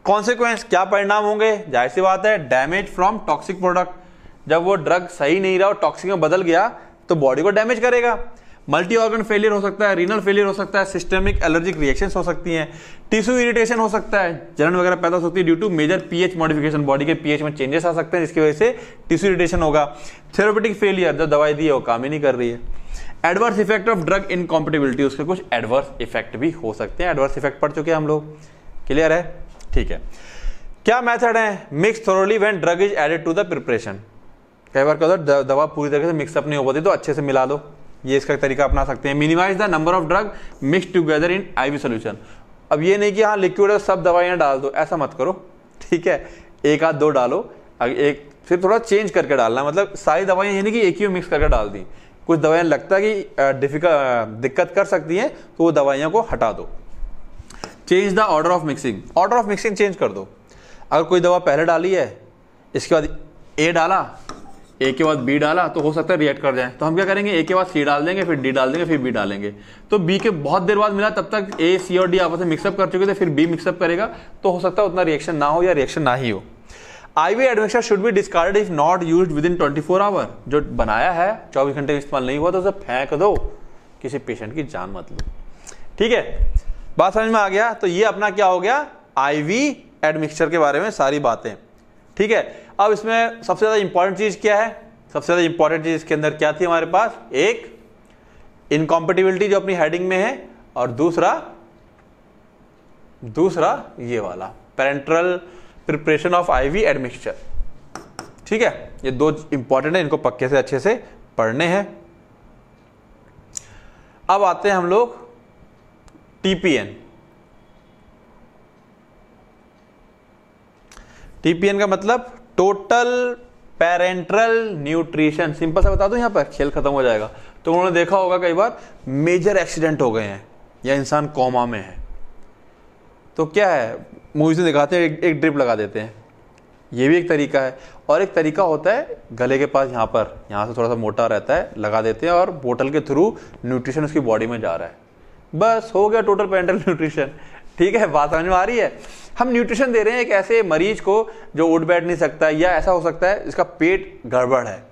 कॉन्सिक्वेंस क्या परिणाम होंगे जाहिर सी बात है डैमेज फ्रॉम टॉक्सिक प्रोडक्ट जब वो ड्रग सही नहीं रहा और टॉक्सिक में बदल गया तो बॉडी को डैमेज करेगा मल्टी ऑर्गन फेलियर हो सकता है रीनल फेलियर हो सकता है सिस्टमिक एलर्जिक रिएक्शन हो सकती हैं टिश्यू इरिटेशन हो सकता है जलन वगैरह पैदा हो सकती है due to major pH modification body के पीएच में चेंजेस आ सकते हैं जिसकी वजह से टिश्यू इरिटेशन होगा थेरोपेटिक फेलियर जो दवाई दी है वो काम ही नहीं कर रही है adverse effect of drug incompatibility उसके कुछ एडवर्स इफेक्ट भी हो सकते हैं एडवर्स इफेक्ट पड़ चुके हैं हम लोग क्लियर है ठीक है क्या मेथड है mix thoroughly when drug is added to the preparation कई बार क्या दवा पूरी तरीके से मिक्सअप नहीं हो पाती तो अच्छे से मिला दो ये इसका तरीका अपना सकते हैं minimise the number of drug mix together in I V solution अब ये नहीं कि हाँ लिक्विड और सब दवाइयाँ डाल दो ऐसा मत करो ठीक है एक आध दो डालो एक फिर थोड़ा चेंज करके डालना मतलब सारी दवाइयाँ ये नहीं कि एक ही मिक्स करके डाल दी कुछ दवाइयाँ लगता है कि डिफिकल्ट दिक्कत कर सकती हैं तो वो दवाइयों को हटा दो change the order of mixing order of mixing change कर दो अगर कोई दवा पहले डाली है इसके बाद ए डाला ए के बाद बी डाला तो हो सकता है रिएक्ट कर जाए तो हम क्या करेंगे ए के बाद सी डाल देंगे फिर डी डाल देंगे फिर बी डालेंगे तो बी के बहुत देर बाद मिला तब तक ए सी और डी आपस में मिक्सअप कर चुके थे फिर बी मिक्सअप करेगा तो हो सकता है उतना रिएक्शन ना हो या रिएक्शन ना ही हो IV admixer should be discarded if not use within twenty four hour जो बनाया है चौबीस घंटे का इस्तेमाल नहीं हुआ तो उसे फेंक दो किसी पेशेंट की जान मत लो ठीक है बात समझ में आ गया तो ये अपना क्या हो गया आईवी एडमिक्सचर के बारे में सारी बातें ठीक है अब इसमें सबसे ज़्यादा इंपॉर्टेंट चीज़ क्या है सबसे ज़्यादा इंपॉर्टेंट चीज़ इसके अंदर क्या थी हमारे पास एक इनकॉम्पिटिबिलिटी जो अपनी हेडिंग में है और दूसरा दूसरा ये वाला parenteral preparation of IV admixture ठीक है ये दो इंपॉर्टेंट है इनको पक्के से अच्छे से पढ़ने हैं अब आते हैं हम लोग टीपीएन टीपीएन का मतलब टोटल पेरेंट्रल न्यूट्रिशन सिंपल सा बता दो यहां पर खेल खत्म हो जाएगा तो उन्होंने देखा होगा कई बार मेजर एक्सीडेंट हो गए हैं या इंसान कोमा में है तो क्या है मूवीज में दिखाते हैं एक, एक ड्रिप लगा देते हैं ये भी एक तरीका है और एक तरीका होता है गले के पास यहां पर यहां से थोड़ा सा मोटा रहता है लगा देते हैं और बोतल के थ्रू न्यूट्रिशन उसकी बॉडी में जा रहा है बस हो गया टोटल पेरेंटल न्यूट्रिशन ठीक है बात समझ में आ रही है हम न्यूट्रिशन दे रहे हैं एक ऐसे मरीज को जो उठ बैठ नहीं सकता या ऐसा हो सकता है इसका पेट गड़बड़ है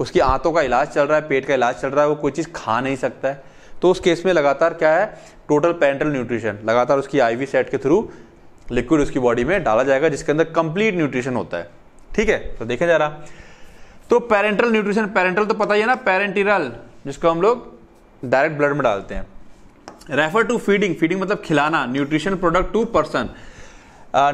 उसकी आंतों का इलाज चल रहा है पेट का इलाज चल रहा है वो कोई चीज़ खा नहीं सकता है तो उस केस में लगातार क्या है टोटल पेरेंटल न्यूट्रिशन लगातार उसकी आईवी सेट के थ्रू लिक्विड उसकी बॉडी में डाला जाएगा जिसके अंदर कंप्लीट न्यूट्रिशन होता है ठीक है तो देखा जा रहा तो पेरेंटल न्यूट्रिशन पेरेंटल तो पता ही है ना पेरेंटिरल जिसको हम लोग डायरेक्ट ब्लड में डालते हैं रेफर टू फीडिंग फीडिंग मतलब खिलाना nutrition product to person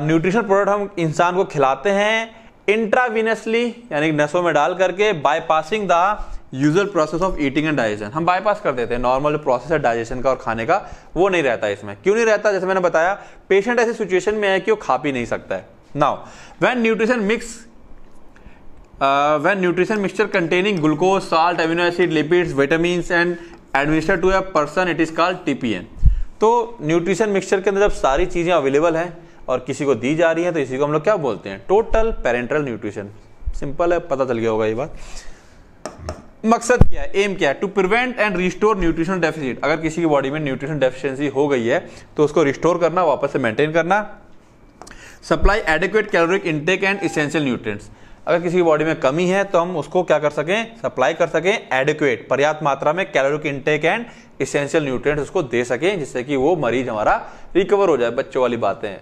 nutrition product हम इंसान को खिलाते हैं इंट्राविनसली यानी नसों में डाल करके bypassing the usual process of eating and digestion हम बाईपास कर देते हैं नॉर्मल प्रोसेस है डाइजेशन का और खाने का वो नहीं रहता इसमें क्यों नहीं रहता जैसे मैंने बताया पेशेंट ऐसी सिचुएशन में है कि वो खा पी नहीं सकता है now when nutrition mix when nutrition mixture containing glucose salt amino acid lipids vitamin and administer to a person it is called TPN तो न्यूट्रिशन मिक्सचर के अंदर जब सारी चीज़ें अवेलेबल हैं और किसी को दी जा रही है तो इसी को हम लोग क्या बोलते हैं टोटल पेरेंटल न्यूट्रिशन सिंपल है पता चल गया होगा ये बात मकसद क्या है एम क्या है to prevent and restore nutrition deficit अगर किसी की बॉडी में न्यूट्रिशन डेफिशिएंसी हो गई है तो उसको रिस्टोर करना वापस से मेंटेन करना supply adequate caloric intake and essential nutrients अगर किसी की बॉडी में कमी है तो हम उसको क्या कर सकें सप्लाई कर सकें एडिक्वेट पर्याप्त मात्रा में caloric intake and essential nutrients उसको दे सकें जिससे कि वो मरीज हमारा रिकवर हो जाए बच्चों वाली बातें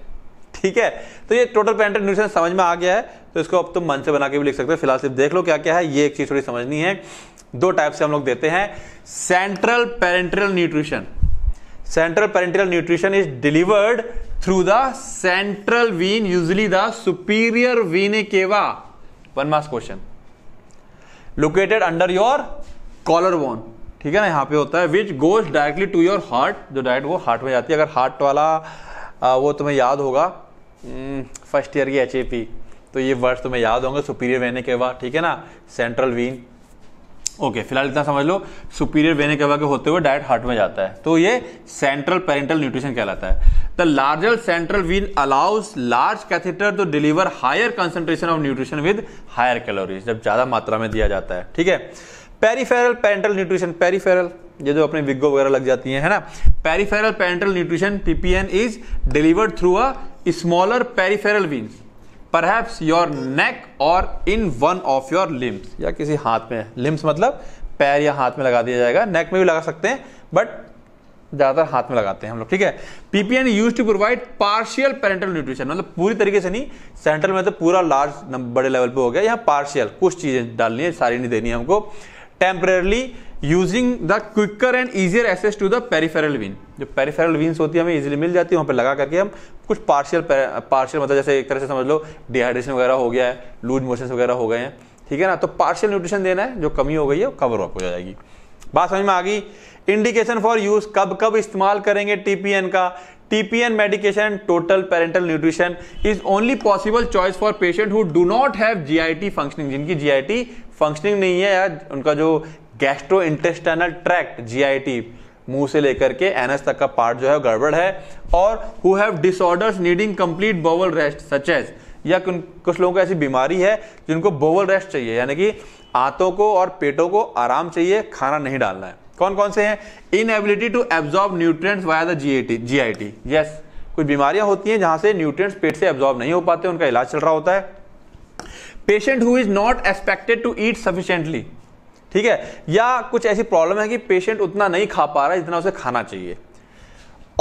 ठीक है तो ये टोटल पेरेंटल न्यूट्रिशन समझ में आ गया है तो इसको अब तुम मन से बना के भी लिख सकते हो फिलहाल सिर्फ देख लो क्या क्या है ये एक चीज थोड़ी समझनी है दो टाइप से हम लोग देते हैं central parenteral nutrition central parenteral nutrition is delivered through the central vein usually the superior vein cava one marks question located under your collar bone ठीक है ना यहाँ पे होता है which goes directly to your heart जो डायरेक्ट वो हार्ट में जाती है अगर हार्ट वाला आ, वो तुम्हें याद होगा फर्स्ट हम्म, ईयर की एच तो ये वर्ड्स तुम्हें याद होंगे सुपीरियर वेने के बाद ठीक है ना सेंट्रल वीन ओके फिलहाल इतना समझ लो सुपीरियर वेने के बाद के होते हुए डायरेक्ट हार्ट में जाता है तो ये सेंट्रल पेरेंटल न्यूट्रिशन कहलाता है the larger central vein allows large catheter to deliver higher concentration of nutrition with higher calories जब ज़्यादा मात्रा में दिया जाता है ठीक है पेरीफेरल पेंटल न्यूट्रिशन पेरीफेरल ये जो अपने विग्गो वगैरह लग जाती हैं है ना peripheral parenteral nutrition PPN is delivered through a smaller peripheral veins perhaps your neck और in one of your limbs या किसी हाथ में लिम्स मतलब पैर या हाथ में लगा दिया जाएगा नेक में भी लगा सकते हैं बट ज्यादातर हाथ में लगाते हैं हम लोग ठीक है PPN use to provide partial parenteral nutrition मतलब पूरी तरीके से नहीं सेंट्रल में तो पूरा लार्ज बड़े लेवल पे हो गया यहाँ पार्शियल कुछ चीजें डालनी है सारी नहीं देनी है हमको temporarily using the quicker and easier access to the peripheral vein जो पेरीफेरल विन्स होती है हमें इजिली मिल जाती है वहाँ पर लगा करके हम कुछ पार्शियल पार्शियल मतलब जैसे एक तरह से समझ लो डिहाइड्रेशन वगैरह हो गया है लूज मोशन वगैरह हो गए हैं ठीक है ना तो पार्शियल न्यूट्रिशन देना है जो कमी हो गई है वो कवर अप हो जाएगी बात समझ में आ गई इंडिकेशन फॉर यूज कब कब इस्तेमाल करेंगे टीपीएन का TPN medication total parenteral nutrition is only possible choice for patient who do not have GIT functioning जिनकी जीआईटी फंक्शनिंग नहीं है या उनका जो गैस्ट्रो इंटेस्टाइनल ट्रैक्ट जीआईटी मुंह से लेकर के एनएस तक का पार्ट जो है गड़बड़ है और who have disorders needing complete bowel rest such as या कुछ लोगों को ऐसी बीमारी है जिनको बोवल रेस्ट चाहिए यानी कि हाथों को और पेटों को आराम चाहिए खाना नहीं डालना है कौन कौन से हैं inability to absorb nutrients via the GAT GIT yes कुछ बीमारियां होती हैं जहां से न्यूट्रिएंट्स पेट से एब्जॉर्ब नहीं हो पाते उनका इलाज चल रहा होता है patient who is not expected to eat sufficiently ठीक है या कुछ ऐसी प्रॉब्लम है कि पेशेंट उतना नहीं खा पा रहा है जितना उसे खाना चाहिए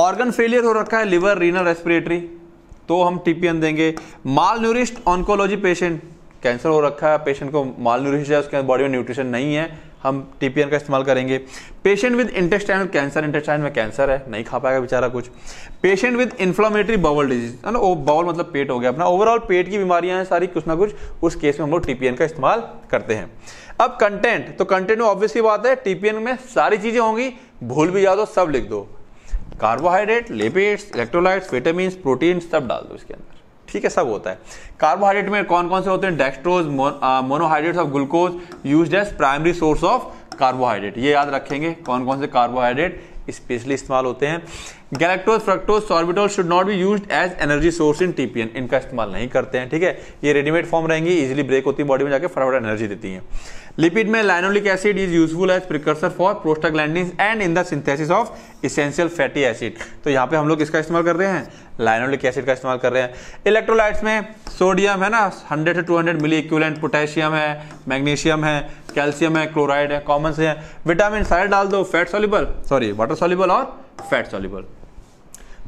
ऑर्गन फेलियर हो रखा है लिवर रीनल रेस्पिरेटरी तो हम टीपीएन देंगे malnourished oncology patient cancer हो रखा है पेशेंट को माल न्यूट्रिश है उसके बॉडी में न्यूट्रिशन नहीं है हम टीपीएन का इस्तेमाल करेंगे patient with intestinal cancer intestine में कैंसर है नहीं खा पाएगा बेचारा कुछ patient with inflammatory bowel disease है ना बाउल मतलब पेट हो गया अपना ओवरऑल पेट की बीमारियां हैं सारी कुछ ना कुछ उस केस में हम लोग टीपीएन का इस्तेमाल करते हैं अब कंटेंट तो कंटेंट में ऑब्वियसली बात है टीपीएन में सारी चीजें होंगी भूल भी जा दो तो सब लिख दो carbohydrate lipids electrolytes vitamin protein सब डाल दो इसके अंदर ठीक है सब होता है कार्बोहाइड्रेट में कौन कौन से होते हैं dextrose monohydrate of glucose use as primary source of carbohydrate ये याद रखेंगे कौन कौन से कार्बोहाइड्रेट स्पेशली इस्तेमाल होते हैं galactose fructose sorbitol should not be use as energy source in TPN इनका इस्तेमाल नहीं करते हैं ठीक है ये रेडीमेड फॉर्म रहेंगी इजिली ब्रेक होती है बॉडी में जाकर फटाफट एनर्जी देती है लिपिड में linoleic acid is useful as precursor for prostaglandin and in the synthesis of essential fatty acid तो यहाँ पे हम लोग इसका इस्तेमाल कर रहे हैं लाइनोलिक एसिड का इस्तेमाल कर रहे हैं इलेक्ट्रोलाइट्स में सोडियम है ना 100 से 200 मिली इक्वलेंट पोटेशियम है मैग्नीशियम है कैल्शियम है क्लोराइड है कॉमन से है विटामिन सारे डाल दो fat soluble sorry water soluble और फैट सॉल्यूबल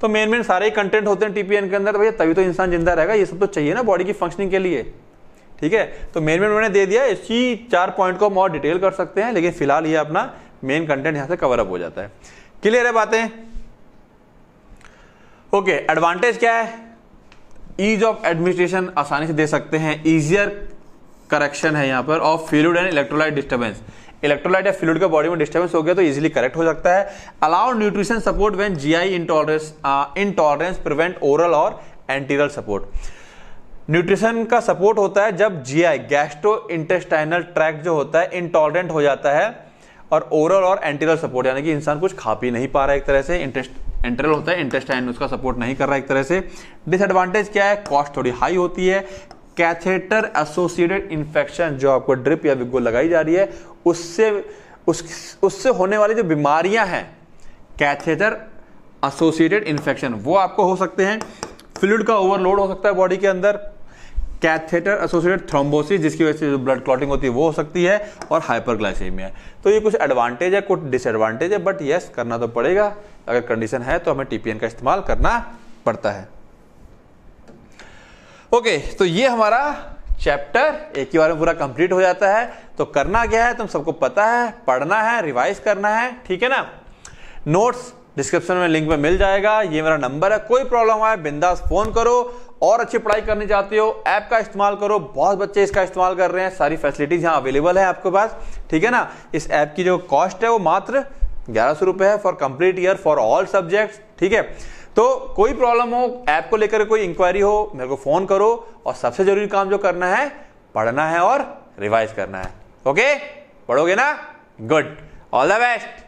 तो मेन मेन सारे कंटेंट होते हैं टीपीएन के अंदर भैया तभी तो इंसान जिंदा रहेगा ये सब तो चाहिए ना बॉडी की फंक्शनिंग के लिए ठीक है तो मेन मेन उन्होंने दे दिया इसी चार पॉइंट को हम और डिटेल कर सकते हैं लेकिन फिलहाल ये अपना मेन कंटेंट यहां से कवर अप हो जाता है क्लियर है बातें ओके एडवांटेज क्या है ईज ऑफ एडमिनिस्ट्रेशन आसानी से दे सकते हैं इजियर करेक्शन है यहां पर of fluid and electrolyte disturbance electrolyte या फ्लूड के बॉडी में डिस्टर्बेंस हो गया तो इजीली करेक्ट हो सकता है allow nutrition support when GI intolerance intolerance prevent oral और एंटीरल सपोर्ट न्यूट्रिशन का सपोर्ट होता है जब जीआई गैस्ट्रो इंटेस्टाइनल ट्रैक जो होता है इंटॉलरेंट हो जाता है और ओरल और एंटीरल सपोर्ट यानी कि इंसान कुछ खा पी नहीं पा रहा है एक तरह से इंटेस्ट एंटरल होता है इंटेस्टाइन उसका सपोर्ट नहीं कर रहा है एक तरह से डिसएडवांटेज क्या है कॉस्ट थोड़ी हाई होती है कैथेटर एसोसिएटेड इन्फेक्शन जो आपको ड्रिप या विगो लगाई जा रही है उससे उस उससे होने वाली जो बीमारियां हैं कैथेटर एसोसिएटेड इन्फेक्शन वो आपको हो सकते हैं फ्लूड का ओवरलोड हो सकता है बॉडी के अंदर कैथेटर एसोसिएटेड थ्रोम्बोसिस जिसकी वजह से जो ब्लड क्लॉटिंग होती है वो हो सकती है और हाइपरग्लाइसेमिया तो ये कुछ एडवांटेज है कुछ डिसएडवांटेज है बट यस करना तो पड़ेगा अगर कंडीशन है तो हमें टीपीएन का इस्तेमाल करना पड़ता है ओके okay, तो ये हमारा चैप्टर एक ही बार में पूरा कंप्लीट हो जाता है तो करना क्या है तुम सबको पता है पढ़ना है रिवाइज करना है ठीक है ना नोट्स डिस्क्रिप्शन में लिंक में मिल जाएगा ये मेरा नंबर है कोई प्रॉब्लम आए बिंदास फोन करो और अच्छी पढ़ाई करने चाहते हो ऐप का इस्तेमाल करो बहुत बच्चे इसका इस्तेमाल कर रहे हैं सारी फैसिलिटीज यहाँ अवेलेबल है आपके पास ठीक है ना इस ऐप की जो कॉस्ट है वो मात्र ग्यारह सौ रुपए है for complete year for all subjects ठीक है तो कोई प्रॉब्लम हो ऐप को लेकर कोई इंक्वायरी हो मेरे को फोन करो और सबसे जरूरी काम जो करना है पढ़ना है और रिवाइज करना है ओके पढ़ोगे ना गुड ऑल द बेस्ट